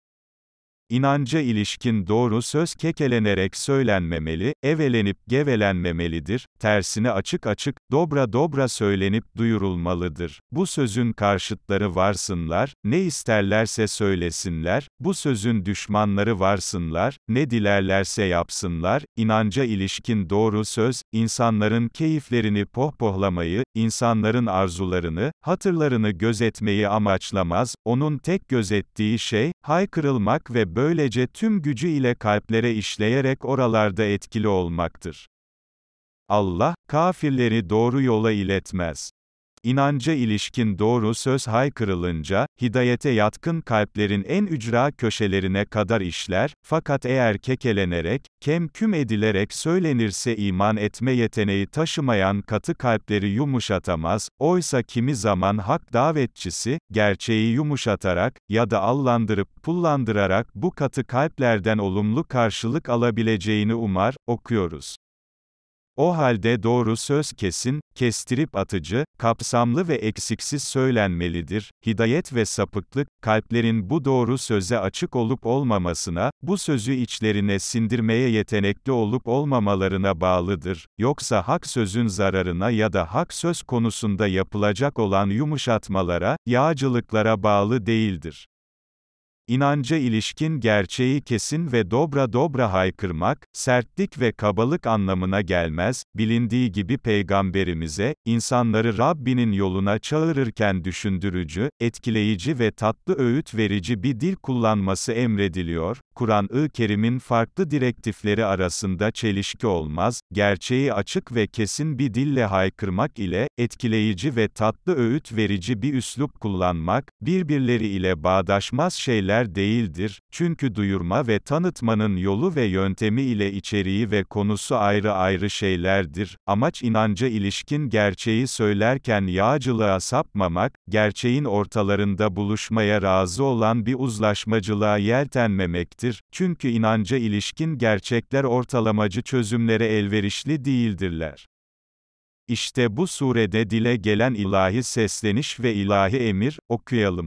İnanca ilişkin doğru söz kekelenerek söylenmemeli, evelenip gevelenmemelidir, Tersini açık açık, dobra dobra söylenip duyurulmalıdır. Bu sözün karşıtları varsınlar, ne isterlerse söylesinler, bu sözün düşmanları varsınlar, ne dilerlerse yapsınlar, inanca ilişkin doğru söz, insanların keyiflerini pohpohlamayı, insanların arzularını, hatırlarını gözetmeyi amaçlamaz, onun tek gözettiği şey, haykırılmak ve böylece tüm gücü ile kalplere işleyerek oralarda etkili olmaktır. Allah, kafirleri doğru yola iletmez inanca ilişkin doğru söz haykırılınca, hidayete yatkın kalplerin en ücra köşelerine kadar işler, fakat eğer kekelenerek, kemküm edilerek söylenirse iman etme yeteneği taşımayan katı kalpleri yumuşatamaz, oysa kimi zaman hak davetçisi, gerçeği yumuşatarak ya da allandırıp pullandırarak bu katı kalplerden olumlu karşılık alabileceğini umar, okuyoruz. O halde doğru söz kesin, kestirip atıcı, kapsamlı ve eksiksiz söylenmelidir. Hidayet ve sapıklık, kalplerin bu doğru söze açık olup olmamasına, bu sözü içlerine sindirmeye yetenekli olup olmamalarına bağlıdır. Yoksa hak sözün zararına ya da hak söz konusunda yapılacak olan yumuşatmalara, yağcılıklara bağlı değildir. İnanca ilişkin gerçeği kesin ve dobra dobra haykırmak, sertlik ve kabalık anlamına gelmez, bilindiği gibi peygamberimize, insanları Rabbinin yoluna çağırırken düşündürücü, etkileyici ve tatlı öğüt verici bir dil kullanması emrediliyor, Kur'an-ı Kerim'in farklı direktifleri arasında çelişki olmaz, gerçeği açık ve kesin bir dille haykırmak ile, etkileyici ve tatlı öğüt verici bir üslup kullanmak, birbirleri ile bağdaşmaz şeyler, şeyler değildir, çünkü duyurma ve tanıtmanın yolu ve yöntemi ile içeriği ve konusu ayrı ayrı şeylerdir. Amaç inanca ilişkin gerçeği söylerken yağcılığa sapmamak, gerçeğin ortalarında buluşmaya razı olan bir uzlaşmacılığa yeltenmemektir. Çünkü inanca ilişkin gerçekler ortalamacı çözümlere elverişli değildirler. İşte bu surede dile gelen ilahi sesleniş ve ilahi emir, okuyalım.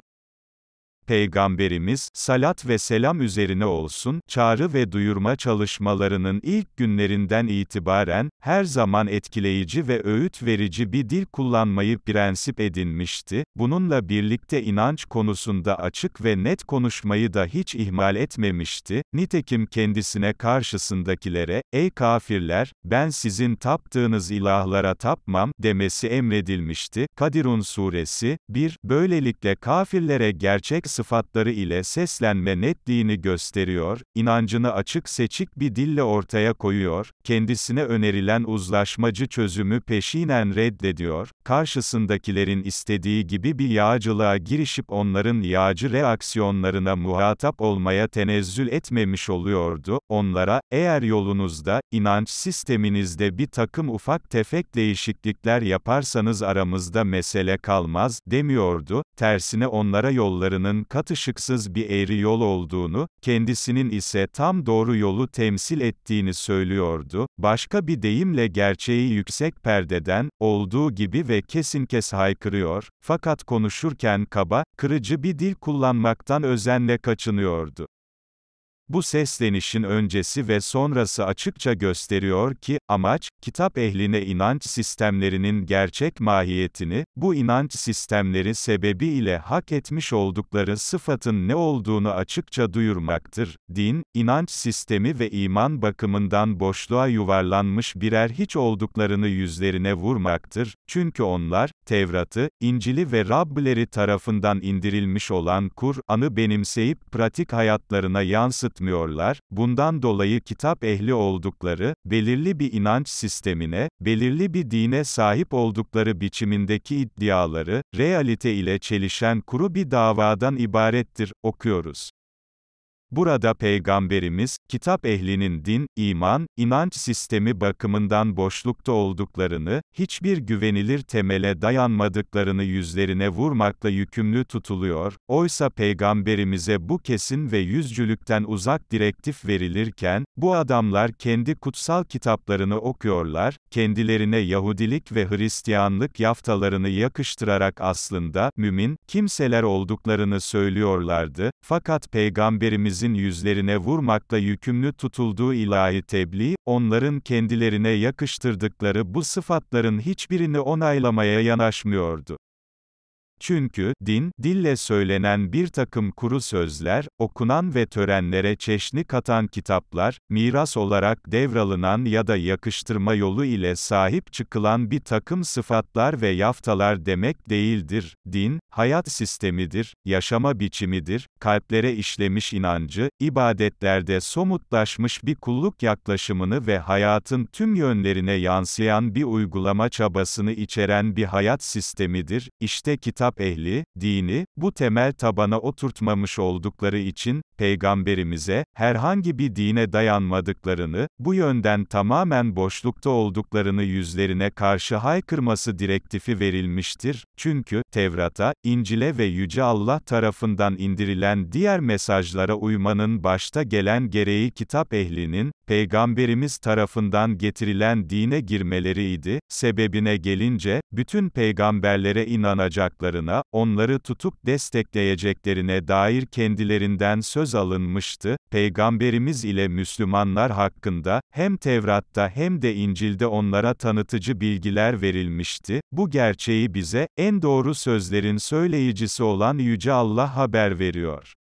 Peygamberimiz, salat ve selam üzerine olsun, çağrı ve duyurma çalışmalarının ilk günlerinden itibaren, her zaman etkileyici ve öğüt verici bir dil kullanmayı prensip edinmişti, bununla birlikte inanç konusunda açık ve net konuşmayı da hiç ihmal etmemişti, nitekim kendisine karşısındakilere, ey kafirler, ben sizin taptığınız ilahlara tapmam, demesi emredilmişti, Kadirun Suresi, 1, böylelikle kafirlere gerçek sıfatları ile seslenme netliğini gösteriyor, inancını açık seçik bir dille ortaya koyuyor, kendisine önerilen uzlaşmacı çözümü peşinen reddediyor, karşısındakilerin istediği gibi bir yağcılığa girişip onların yağcı reaksiyonlarına muhatap olmaya tenezzül etmemiş oluyordu, onlara, eğer yolunuzda, inanç sisteminizde bir takım ufak tefek değişiklikler yaparsanız aramızda mesele kalmaz, demiyordu, tersine onlara yollarının katışıksız bir eğri yol olduğunu, kendisinin ise tam doğru yolu temsil ettiğini söylüyordu. Başka bir deyimle gerçeği yüksek perdeden, olduğu gibi ve kesin kes haykırıyor, fakat konuşurken kaba, kırıcı bir dil kullanmaktan özenle kaçınıyordu. Bu seslenişin öncesi ve sonrası açıkça gösteriyor ki, amaç, kitap ehline inanç sistemlerinin gerçek mahiyetini, bu inanç sistemleri sebebiyle hak etmiş oldukları sıfatın ne olduğunu açıkça duyurmaktır. Din, inanç sistemi ve iman bakımından boşluğa yuvarlanmış birer hiç olduklarını yüzlerine vurmaktır. Çünkü onlar, Tevrat'ı, İncil'i ve Rabbileri tarafından indirilmiş olan Kur'an'ı benimseyip pratik hayatlarına yansıtmaktadır anlatmıyorlar, bundan dolayı kitap ehli oldukları, belirli bir inanç sistemine, belirli bir dine sahip oldukları biçimindeki iddiaları, realite ile çelişen kuru bir davadan ibarettir, okuyoruz. Burada Peygamberimiz, kitap ehlinin din, iman, inanç sistemi bakımından boşlukta olduklarını, hiçbir güvenilir temele dayanmadıklarını yüzlerine vurmakla yükümlü tutuluyor, oysa Peygamberimize bu kesin ve yüzcülükten uzak direktif verilirken, bu adamlar kendi kutsal kitaplarını okuyorlar, kendilerine Yahudilik ve Hristiyanlık yaftalarını yakıştırarak aslında, mümin, kimseler olduklarını söylüyorlardı, fakat Peygamberimiz sizin yüzlerine vurmakla yükümlü tutulduğu ilahi tebliğ, onların kendilerine yakıştırdıkları bu sıfatların hiçbirini onaylamaya yanaşmıyordu. Çünkü, din, dille söylenen bir takım kuru sözler, okunan ve törenlere çeşni katan kitaplar, miras olarak devralınan ya da yakıştırma yolu ile sahip çıkılan bir takım sıfatlar ve yaftalar demek değildir. Din, hayat sistemidir, yaşama biçimidir, kalplere işlemiş inancı, ibadetlerde somutlaşmış bir kulluk yaklaşımını ve hayatın tüm yönlerine yansıyan bir uygulama çabasını içeren bir hayat sistemidir. İşte kitap kitap ehli, dini, bu temel tabana oturtmamış oldukları için, Peygamberimize, herhangi bir dine dayanmadıklarını, bu yönden tamamen boşlukta olduklarını yüzlerine karşı haykırması direktifi verilmiştir. Çünkü, Tevrat'a, İncil'e ve Yüce Allah tarafından indirilen diğer mesajlara uymanın başta gelen gereği kitap ehlinin, Peygamberimiz tarafından getirilen dine girmeleriydi, sebebine gelince, bütün peygamberlere inanacakları, olacaklarına, onları tutup destekleyeceklerine dair kendilerinden söz alınmıştı. Peygamberimiz ile Müslümanlar hakkında, hem Tevrat'ta hem de İncil'de onlara tanıtıcı bilgiler verilmişti. Bu gerçeği bize, en doğru sözlerin söyleyicisi olan Yüce Allah haber veriyor.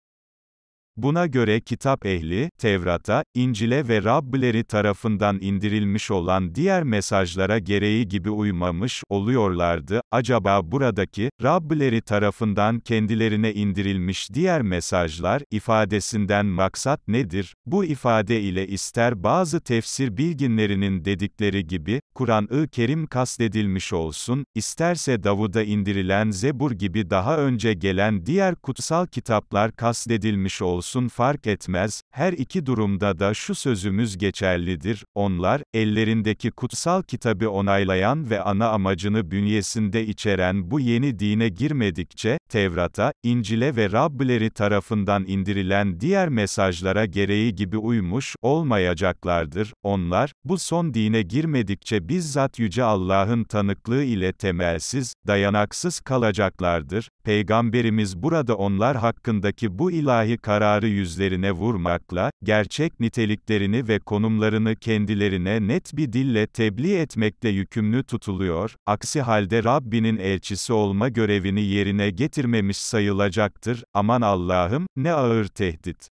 Buna göre kitap ehli, Tevrat'a, İncil'e ve Rabbileri tarafından indirilmiş olan diğer mesajlara gereği gibi uymamış oluyorlardı. Acaba buradaki, Rabbileri tarafından kendilerine indirilmiş diğer mesajlar ifadesinden maksat nedir? Bu ifade ile ister bazı tefsir bilginlerinin dedikleri gibi, Kur'an-ı Kerim kastedilmiş olsun, isterse Davud'a indirilen Zebur gibi daha önce gelen diğer kutsal kitaplar kastedilmiş olsun fark etmez, her iki durumda da şu sözümüz geçerlidir, onlar, ellerindeki kutsal kitabı onaylayan ve ana amacını bünyesinde içeren bu yeni dine girmedikçe, Tevrat'a, İncil'e ve Rabbileri tarafından indirilen diğer mesajlara gereği gibi uymuş olmayacaklardır, onlar, bu son dine girmedikçe ve bizzat Yüce Allah'ın tanıklığı ile temelsiz, dayanaksız kalacaklardır. Peygamberimiz burada onlar hakkındaki bu ilahi kararı yüzlerine vurmakla, gerçek niteliklerini ve konumlarını kendilerine net bir dille tebliğ etmekle yükümlü tutuluyor, aksi halde Rabbinin elçisi olma görevini yerine getirmemiş sayılacaktır, aman Allah'ım, ne ağır tehdit.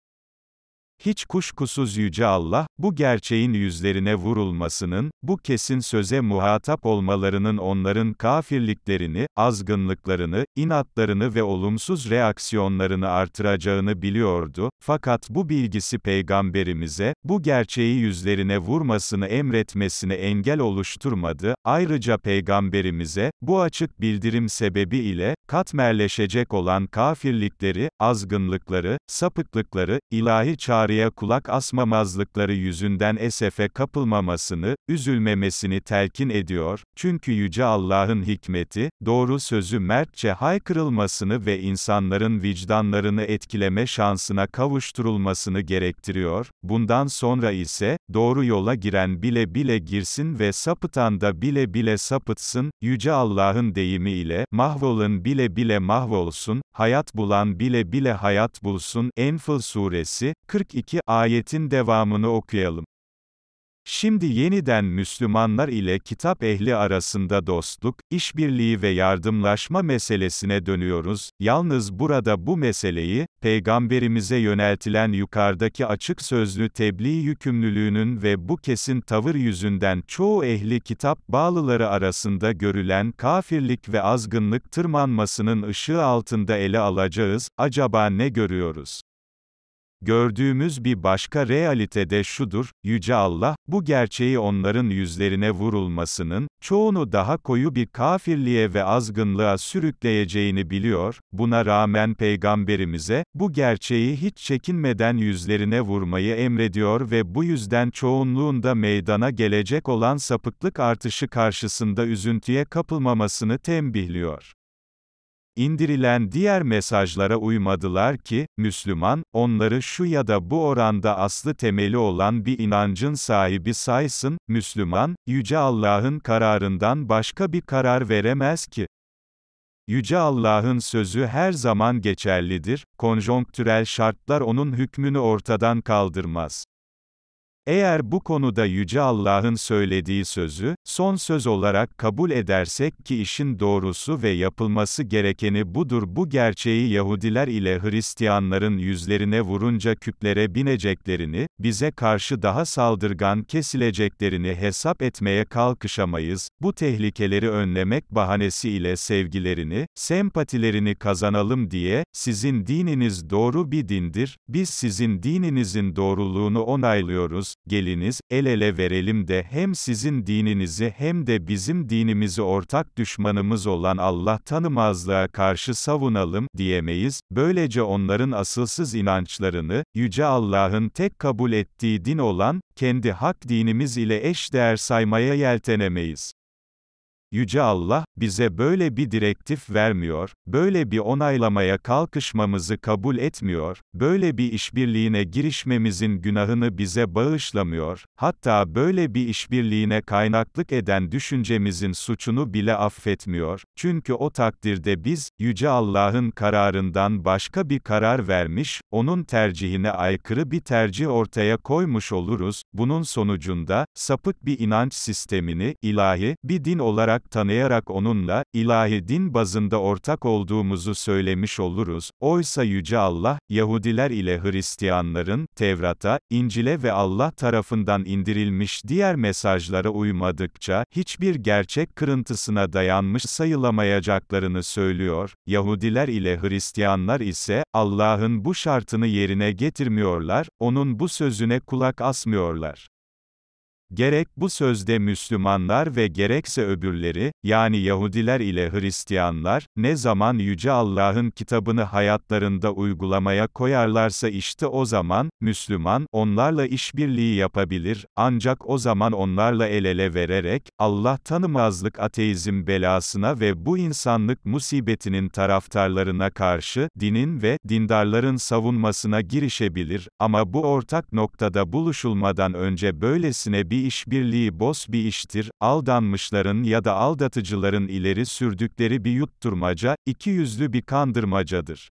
Hiç kuşkusuz Yüce Allah, bu gerçeğin yüzlerine vurulmasının, bu kesin söze muhatap olmalarının onların kafirliklerini, azgınlıklarını, inatlarını ve olumsuz reaksiyonlarını artıracağını biliyordu, fakat bu bilgisi Peygamberimize, bu gerçeği yüzlerine vurmasını emretmesine engel oluşturmadı, ayrıca Peygamberimize, bu açık bildirim sebebiyle, katmerleşecek olan kafirlikleri, azgınlıkları, sapıklıkları, ilahi çağrı uyarıya kulak asmamazlıkları yüzünden esefe kapılmamasını, üzülmemesini telkin ediyor, çünkü Yüce Allah'ın hikmeti, doğru sözü mertçe haykırılmasını ve insanların vicdanlarını etkileme şansına kavuşturulmasını gerektiriyor, bundan sonra ise, doğru yola giren bile bile girsin ve sapıtan da bile bile sapıtsın, Yüce Allah'ın deyimiyle, mahvolun bile bile mahvolsun, hayat bulan bile bile hayat bulsun, Enfıl Suresi, 42 2 ayetin devamını okuyalım. Şimdi yeniden Müslümanlar ile kitap ehli arasında dostluk, işbirliği ve yardımlaşma meselesine dönüyoruz. Yalnız burada bu meseleyi, peygamberimize yöneltilen yukarıdaki açık sözlü tebliğ yükümlülüğünün ve bu kesin tavır yüzünden çoğu ehli kitap bağlıları arasında görülen kafirlik ve azgınlık tırmanmasının ışığı altında ele alacağız. Acaba ne görüyoruz? Gördüğümüz bir başka realite de şudur, Yüce Allah, bu gerçeği onların yüzlerine vurulmasının, çoğunu daha koyu bir kafirliğe ve azgınlığa sürükleyeceğini biliyor, buna rağmen Peygamberimize, bu gerçeği hiç çekinmeden yüzlerine vurmayı emrediyor ve bu yüzden çoğunluğunda meydana gelecek olan sapıklık artışı karşısında üzüntüye kapılmamasını tembihliyor. İndirilen diğer mesajlara uymadılar ki, Müslüman, onları şu ya da bu oranda aslı temeli olan bir inancın sahibi saysın, Müslüman, Yüce Allah'ın kararından başka bir karar veremez ki. Yüce Allah'ın sözü her zaman geçerlidir, konjonktürel şartlar onun hükmünü ortadan kaldırmaz. Eğer bu konuda Yüce Allah'ın söylediği sözü, son söz olarak kabul edersek ki işin doğrusu ve yapılması gerekeni budur bu gerçeği Yahudiler ile Hristiyanların yüzlerine vurunca küplere bineceklerini, bize karşı daha saldırgan kesileceklerini hesap etmeye kalkışamayız, bu tehlikeleri önlemek bahanesiyle sevgilerini, sempatilerini kazanalım diye, sizin dininiz doğru bir dindir, biz sizin dininizin doğruluğunu onaylıyoruz, Geliniz, el ele verelim de hem sizin dininizi hem de bizim dinimizi ortak düşmanımız olan Allah tanımazlığa karşı savunalım diyemeyiz. Böylece onların asılsız inançlarını, Yüce Allah'ın tek kabul ettiği din olan, kendi hak dinimiz ile eş değer saymaya yeltenemeyiz. Yüce Allah, bize böyle bir direktif vermiyor, böyle bir onaylamaya kalkışmamızı kabul etmiyor, böyle bir işbirliğine girişmemizin günahını bize bağışlamıyor, hatta böyle bir işbirliğine kaynaklık eden düşüncemizin suçunu bile affetmiyor, çünkü o takdirde biz, Yüce Allah'ın kararından başka bir karar vermiş, onun tercihine aykırı bir tercih ortaya koymuş oluruz, bunun sonucunda, sapık bir inanç sistemini, ilahi, bir din olarak olarak tanıyarak onunla, ilahi din bazında ortak olduğumuzu söylemiş oluruz. Oysa Yüce Allah, Yahudiler ile Hristiyanların, Tevrat'a, İncil'e ve Allah tarafından indirilmiş diğer mesajlara uymadıkça, hiçbir gerçek kırıntısına dayanmış sayılamayacaklarını söylüyor. Yahudiler ile Hristiyanlar ise, Allah'ın bu şartını yerine getirmiyorlar, onun bu sözüne kulak asmıyorlar. Gerek bu sözde Müslümanlar ve gerekse öbürleri, yani Yahudiler ile Hristiyanlar, ne zaman Yüce Allah'ın kitabını hayatlarında uygulamaya koyarlarsa işte o zaman, Müslüman, onlarla işbirliği yapabilir, ancak o zaman onlarla el ele vererek, Allah tanımazlık ateizm belasına ve bu insanlık musibetinin taraftarlarına karşı, dinin ve dindarların savunmasına girişebilir, ama bu ortak noktada buluşulmadan önce böylesine bir bir işbirliği bos bir iştir, aldanmışların ya da aldatıcıların ileri sürdükleri bir yutturmaca, iki yüzlü bir kandırmacadır.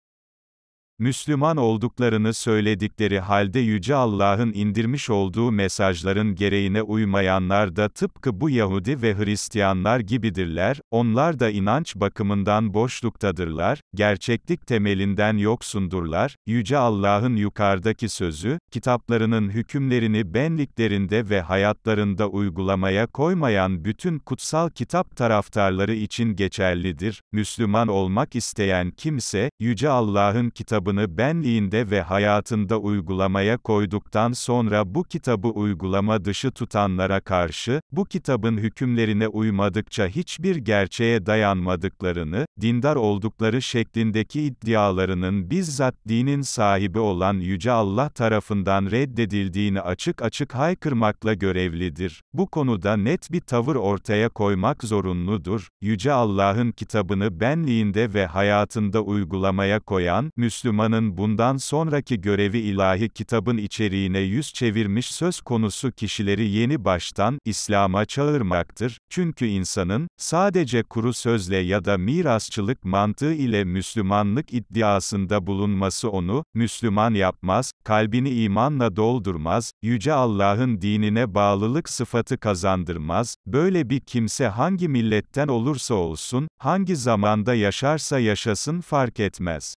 Müslüman olduklarını söyledikleri halde Yüce Allah'ın indirmiş olduğu mesajların gereğine uymayanlar da tıpkı bu Yahudi ve Hristiyanlar gibidirler, onlar da inanç bakımından boşluktadırlar, gerçeklik temelinden yoksundurlar, Yüce Allah'ın yukarıdaki sözü, kitaplarının hükümlerini benliklerinde ve hayatlarında uygulamaya koymayan bütün kutsal kitap taraftarları için geçerlidir, Müslüman olmak isteyen kimse, Yüce Allah'ın kitabı kitabını benliğinde ve hayatında uygulamaya koyduktan sonra bu kitabı uygulama dışı tutanlara karşı, bu kitabın hükümlerine uymadıkça hiçbir gerçeğe dayanmadıklarını, dindar oldukları şeklindeki iddialarının bizzat dinin sahibi olan Yüce Allah tarafından reddedildiğini açık açık haykırmakla görevlidir. Bu konuda net bir tavır ortaya koymak zorunludur. Yüce Allah'ın kitabını benliğinde ve hayatında uygulamaya koyan, Müslüman Müslümanın bundan sonraki görevi ilahi kitabın içeriğine yüz çevirmiş söz konusu kişileri yeni baştan İslam'a çağırmaktır. Çünkü insanın sadece kuru sözle ya da mirasçılık mantığı ile Müslümanlık iddiasında bulunması onu Müslüman yapmaz, kalbini imanla doldurmaz, yüce Allah'ın dinine bağlılık sıfatı kazandırmaz. Böyle bir kimse hangi milletten olursa olsun, hangi zamanda yaşarsa yaşasın fark etmez.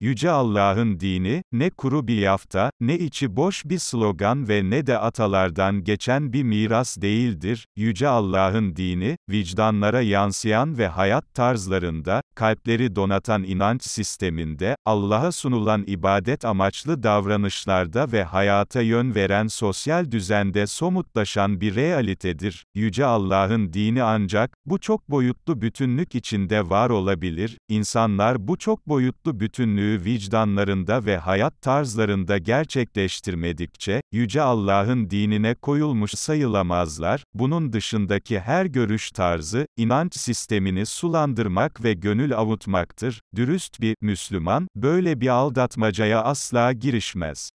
Yüce Allah'ın dini, ne kuru bir yafta, ne içi boş bir slogan ve ne de atalardan geçen bir miras değildir. Yüce Allah'ın dini, vicdanlara yansıyan ve hayat tarzlarında, kalpleri donatan inanç sisteminde, Allah'a sunulan ibadet amaçlı davranışlarda ve hayata yön veren sosyal düzende somutlaşan bir realitedir. Yüce Allah'ın dini ancak, bu çok boyutlu bütünlük içinde var olabilir, insanlar bu çok boyutlu bütünlüğü büyüklüğü vicdanlarında ve hayat tarzlarında gerçekleştirmedikçe, Yüce Allah'ın dinine koyulmuş sayılamazlar, bunun dışındaki her görüş tarzı, inanç sistemini sulandırmak ve gönül avutmaktır, dürüst bir Müslüman, böyle bir aldatmacaya asla girişmez.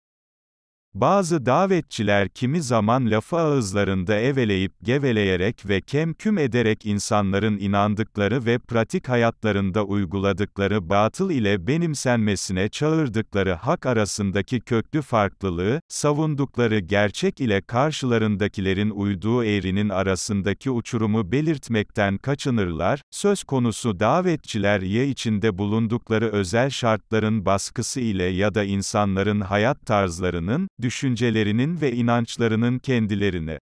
Bazı davetçiler kimi zaman lafı ağızlarında eveleyip geveleyerek ve kemküm ederek insanların inandıkları ve pratik hayatlarında uyguladıkları batıl ile benimsenmesine çağırdıkları hak arasındaki köklü farklılığı, savundukları gerçek ile karşılarındakilerin uyduğu eğrinin arasındaki uçurumu belirtmekten kaçınırlar, söz konusu davetçiler ya içinde bulundukları özel şartların baskısı ile ya da insanların hayat tarzlarının, düşüncelerinin ve inançlarının kendilerine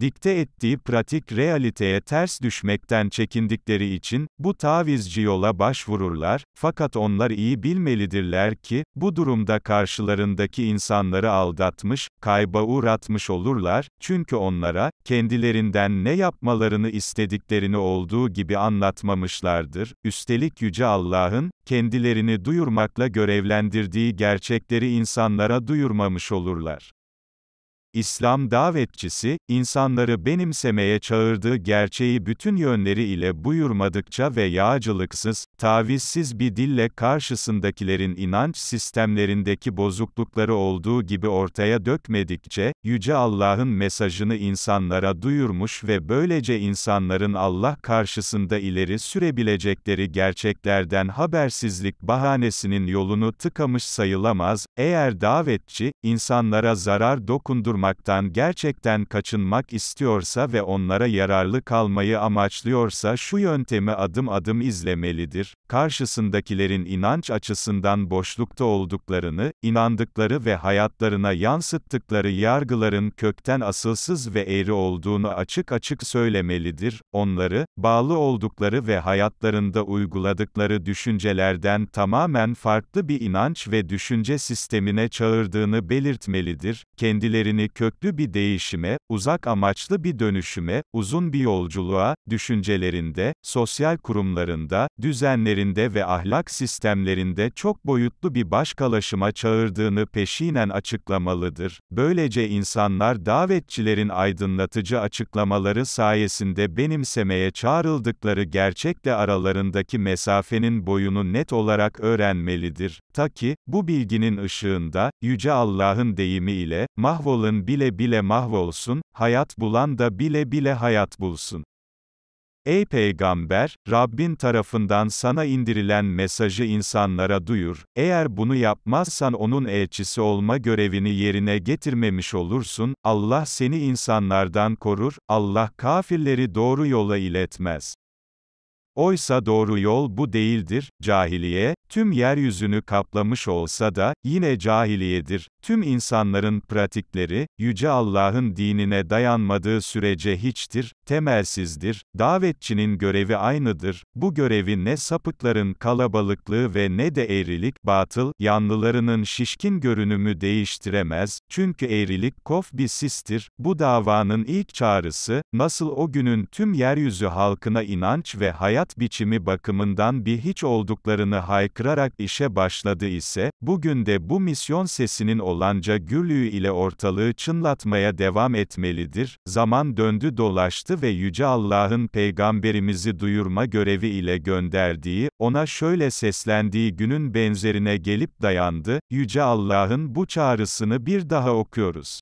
dikte ettiği pratik realiteye ters düşmekten çekindikleri için, bu tavizci yola başvururlar, fakat onlar iyi bilmelidirler ki, bu durumda karşılarındaki insanları aldatmış, kayba uğratmış olurlar, çünkü onlara, kendilerinden ne yapmalarını istediklerini olduğu gibi anlatmamışlardır, üstelik Yüce Allah'ın, kendilerini duyurmakla görevlendirdiği gerçekleri insanlara duyurmamış olurlar. İslam davetçisi, insanları benimsemeye çağırdığı gerçeği bütün yönleri ile buyurmadıkça ve yağcılıksız, tavizsiz bir dille karşısındakilerin inanç sistemlerindeki bozuklukları olduğu gibi ortaya dökmedikçe, Yüce Allah'ın mesajını insanlara duyurmuş ve böylece insanların Allah karşısında ileri sürebilecekleri gerçeklerden habersizlik bahanesinin yolunu tıkamış sayılamaz, eğer davetçi, insanlara zarar dokundurmak olmaktan gerçekten kaçınmak istiyorsa ve onlara yararlı kalmayı amaçlıyorsa şu yöntemi adım adım izlemelidir. Karşısındakilerin inanç açısından boşlukta olduklarını, inandıkları ve hayatlarına yansıttıkları yargıların kökten asılsız ve eğri olduğunu açık açık söylemelidir. Onları, bağlı oldukları ve hayatlarında uyguladıkları düşüncelerden tamamen farklı bir inanç ve düşünce sistemine çağırdığını belirtmelidir. Kendilerini köklü bir değişime, uzak amaçlı bir dönüşüme, uzun bir yolculuğa, düşüncelerinde, sosyal kurumlarında, düzenlerinde ve ahlak sistemlerinde çok boyutlu bir başkalaşıma çağırdığını peşinen açıklamalıdır. Böylece insanlar davetçilerin aydınlatıcı açıklamaları sayesinde benimsemeye çağrıldıkları gerçekle aralarındaki mesafenin boyunu net olarak öğrenmelidir. Ta ki, bu bilginin ışığında, Yüce Allah'ın deyimi ile, mahvolun mahvolan bile bile mahvolsun, hayat bulan da bile bile hayat bulsun. Ey peygamber, Rabbin tarafından sana indirilen mesajı insanlara duyur. Eğer bunu yapmazsan onun elçisi olma görevini yerine getirmemiş olursun. Allah seni insanlardan korur. Allah kafirleri doğru yola iletmez. Oysa doğru yol bu değildir, cahiliye, tüm yeryüzünü kaplamış olsa da, yine cahiliyedir. Tüm insanların pratikleri, Yüce Allah'ın dinine dayanmadığı sürece hiçtir, temelsizdir, davetçinin görevi aynıdır, bu görevi ne sapıkların kalabalıklığı ve ne de eğrilik, batıl, yanlılarının şişkin görünümü değiştiremez, çünkü eğrilik kof bir sistir, bu davanın ilk çağrısı, nasıl o günün tüm yeryüzü halkına inanç ve hayat hayat biçimi bakımından bir hiç olduklarını haykırarak işe başladı ise, bugün de bu misyon sesinin olanca gürlüğü ile ortalığı çınlatmaya devam etmelidir. Zaman döndü dolaştı ve Yüce Allah'ın peygamberimizi duyurma görevi ile gönderdiği, ona şöyle seslendiği günün benzerine gelip dayandı, Yüce Allah'ın bu çağrısını bir daha okuyoruz.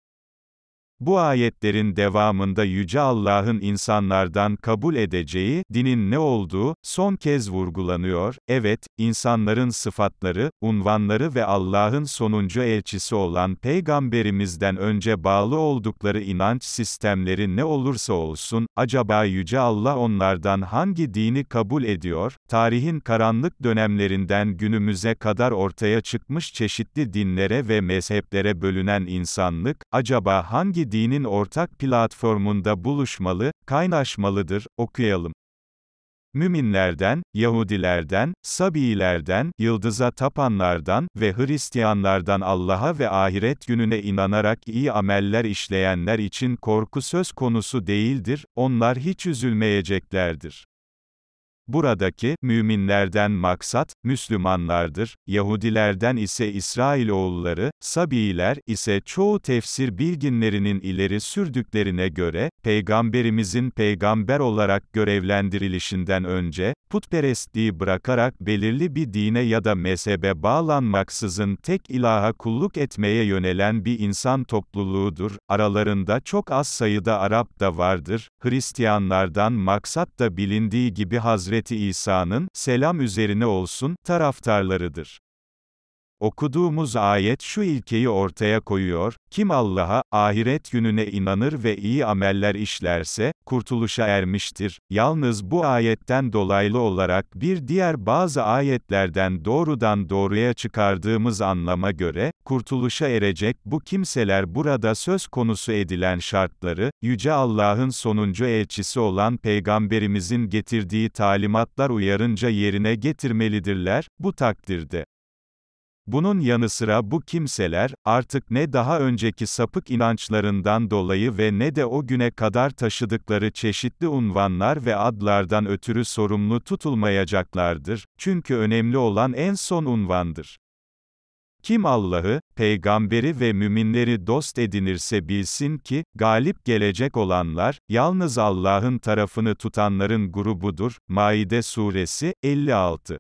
Bu ayetlerin devamında Yüce Allah'ın insanlardan kabul edeceği, dinin ne olduğu, son kez vurgulanıyor, evet, insanların sıfatları, unvanları ve Allah'ın sonuncu elçisi olan Peygamberimizden önce bağlı oldukları inanç sistemleri ne olursa olsun, acaba Yüce Allah onlardan hangi dini kabul ediyor, tarihin karanlık dönemlerinden günümüze kadar ortaya çıkmış çeşitli dinlere ve mezheplere bölünen insanlık, acaba hangi dinin ortak platformunda buluşmalı, kaynaşmalıdır, okuyalım. Müminlerden, Yahudilerden, Sabiilerden, yıldıza tapanlardan ve Hristiyanlardan Allah'a ve ahiret gününe inanarak iyi ameller işleyenler için korku söz konusu değildir, onlar hiç üzülmeyeceklerdir. Buradaki, müminlerden maksat, Müslümanlardır, Yahudilerden ise İsrailoğulları, Sabiiler ise çoğu tefsir bilginlerinin ileri sürdüklerine göre, Peygamberimizin peygamber olarak görevlendirilişinden önce, putperestliği bırakarak belirli bir dine ya da mezhebe bağlanmaksızın tek ilaha kulluk etmeye yönelen bir insan topluluğudur, aralarında çok az sayıda Arap da vardır, Hristiyanlardan maksat da bilindiği gibi Hazreti Hazreti İsa'nın, selam üzerine olsun, taraftarlarıdır. Okuduğumuz ayet şu ilkeyi ortaya koyuyor, kim Allah'a, ahiret gününe inanır ve iyi ameller işlerse, kurtuluşa ermiştir. Yalnız bu ayetten dolaylı olarak bir diğer bazı ayetlerden doğrudan doğruya çıkardığımız anlama göre, kurtuluşa erecek bu kimseler burada söz konusu edilen şartları, Yüce Allah'ın sonuncu elçisi olan Peygamberimizin getirdiği talimatlar uyarınca yerine getirmelidirler, bu takdirde, bunun yanı sıra bu kimseler, artık ne daha önceki sapık inançlarından dolayı ve ne de o güne kadar taşıdıkları çeşitli unvanlar ve adlardan ötürü sorumlu tutulmayacaklardır, çünkü önemli olan en son unvandır. Kim Allah'ı, peygamberi ve müminleri dost edinirse bilsin ki, galip gelecek olanlar, yalnız Allah'ın tarafını tutanların grubudur. Maide Suresi, 56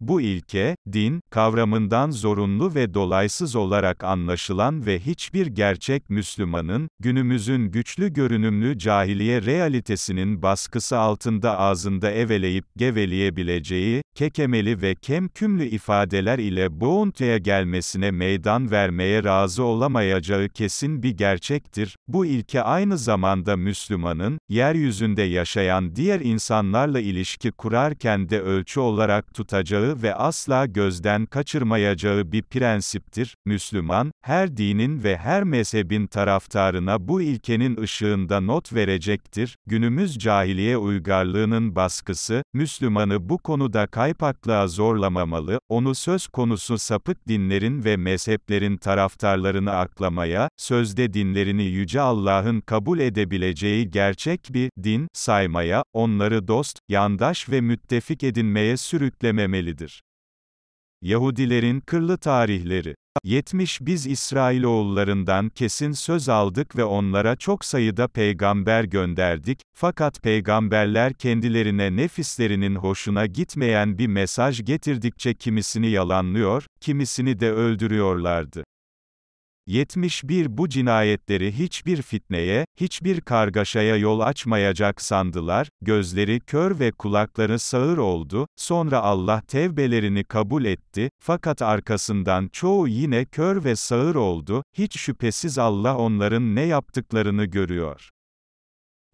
bu ilke, din, kavramından zorunlu ve dolaysız olarak anlaşılan ve hiçbir gerçek Müslümanın, günümüzün güçlü görünümlü cahiliye realitesinin baskısı altında ağzında eveleyip geveleyebileceği, kekemeli ve kemkümlü ifadeler ile boğuntuya gelmesine meydan vermeye razı olamayacağı kesin bir gerçektir. Bu ilke aynı zamanda Müslümanın, yeryüzünde yaşayan diğer insanlarla ilişki kurarken de ölçü olarak tutacağı yapacağı ve asla gözden kaçırmayacağı bir prensiptir. Müslüman, her dinin ve her mezhebin taraftarına bu ilkenin ışığında not verecektir. Günümüz cahiliye uygarlığının baskısı, Müslümanı bu konuda kaypaklığa zorlamamalı, onu söz konusu sapık dinlerin ve mezheplerin taraftarlarını aklamaya, sözde dinlerini Yüce Allah'ın kabul edebileceği gerçek bir din saymaya, onları dost, yandaş ve müttefik edinmeye sürüklememeli tarihidir. Yahudilerin kırlı tarihleri. 70 Biz İsrailoğullarından kesin söz aldık ve onlara çok sayıda peygamber gönderdik, fakat peygamberler kendilerine nefislerinin hoşuna gitmeyen bir mesaj getirdikçe kimisini yalanlıyor, kimisini de öldürüyorlardı. 71 Bu cinayetleri hiçbir fitneye, hiçbir kargaşaya yol açmayacak sandılar, gözleri kör ve kulakları sağır oldu, sonra Allah tevbelerini kabul etti, fakat arkasından çoğu yine kör ve sağır oldu, hiç şüphesiz Allah onların ne yaptıklarını görüyor.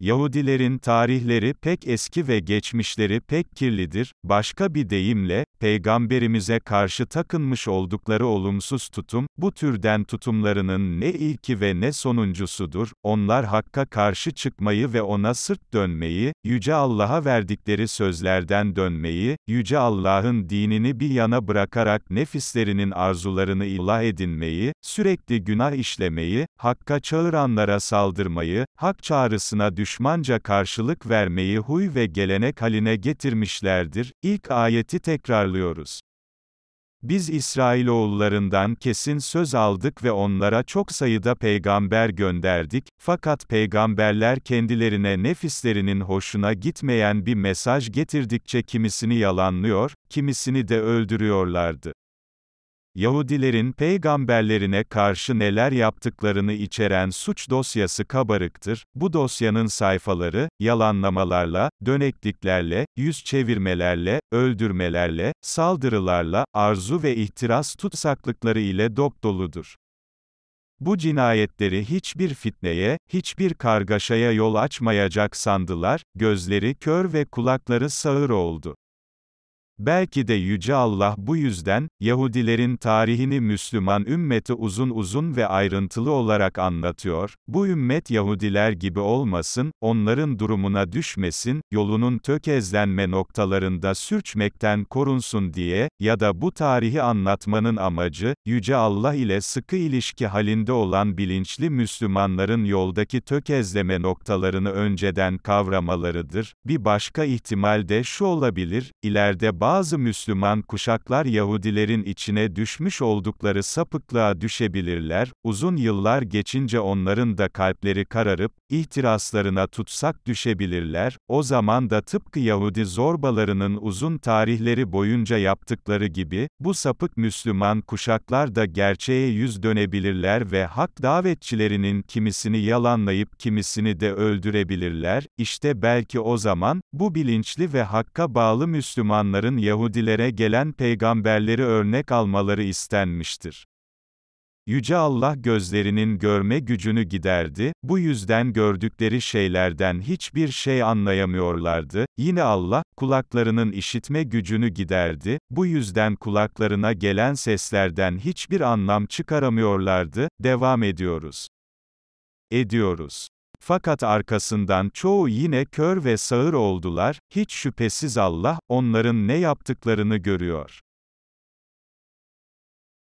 Yahudilerin tarihleri pek eski ve geçmişleri pek kirlidir, başka bir deyimle, Peygamberimize karşı takınmış oldukları olumsuz tutum, bu türden tutumlarının ne ilki ve ne sonuncusudur, onlar Hakk'a karşı çıkmayı ve ona sırt dönmeyi, Yüce Allah'a verdikleri sözlerden dönmeyi, Yüce Allah'ın dinini bir yana bırakarak nefislerinin arzularını ilah edinmeyi, sürekli günah işlemeyi, Hakk'a çağıranlara saldırmayı, Hak çağrısına düşmeyi, düşmanca karşılık vermeyi huy ve gelenek haline getirmişlerdir. İlk ayeti tekrarlıyoruz. Biz İsrailoğullarından kesin söz aldık ve onlara çok sayıda peygamber gönderdik, fakat peygamberler kendilerine nefislerinin hoşuna gitmeyen bir mesaj getirdikçe kimisini yalanlıyor, kimisini de öldürüyorlardı. Yahudilerin peygamberlerine karşı neler yaptıklarını içeren suç dosyası kabarıktır. Bu dosyanın sayfaları, yalanlamalarla, dönekliklerle, yüz çevirmelerle, öldürmelerle, saldırılarla, arzu ve ihtiras tutsaklıkları ile dop doludur. Bu cinayetleri hiçbir fitneye, hiçbir kargaşaya yol açmayacak sandılar, gözleri kör ve kulakları sağır oldu. Belki de Yüce Allah bu yüzden, Yahudilerin tarihini Müslüman ümmeti uzun uzun ve ayrıntılı olarak anlatıyor, bu ümmet Yahudiler gibi olmasın, onların durumuna düşmesin, yolunun tökezlenme noktalarında sürçmekten korunsun diye, ya da bu tarihi anlatmanın amacı, Yüce Allah ile sıkı ilişki halinde olan bilinçli Müslümanların yoldaki tökezleme noktalarını önceden kavramalarıdır. Bir başka ihtimal de şu olabilir, ileride bazı bazı Müslüman kuşaklar Yahudilerin içine düşmüş oldukları sapıklığa düşebilirler, uzun yıllar geçince onların da kalpleri kararıp, ihtiraslarına tutsak düşebilirler, o zaman da tıpkı Yahudi zorbalarının uzun tarihleri boyunca yaptıkları gibi, bu sapık Müslüman kuşaklar da gerçeğe yüz dönebilirler ve hak davetçilerinin kimisini yalanlayıp kimisini de öldürebilirler, işte belki o zaman, bu bilinçli ve hakka bağlı Müslümanların onların Yahudilere gelen peygamberleri örnek almaları istenmiştir. Yüce Allah gözlerinin görme gücünü giderdi, bu yüzden gördükleri şeylerden hiçbir şey anlayamıyorlardı, yine Allah, kulaklarının işitme gücünü giderdi, bu yüzden kulaklarına gelen seslerden hiçbir anlam çıkaramıyorlardı, devam ediyoruz. Ediyoruz fakat arkasından çoğu yine kör ve sağır oldular, hiç şüphesiz Allah, onların ne yaptıklarını görüyor.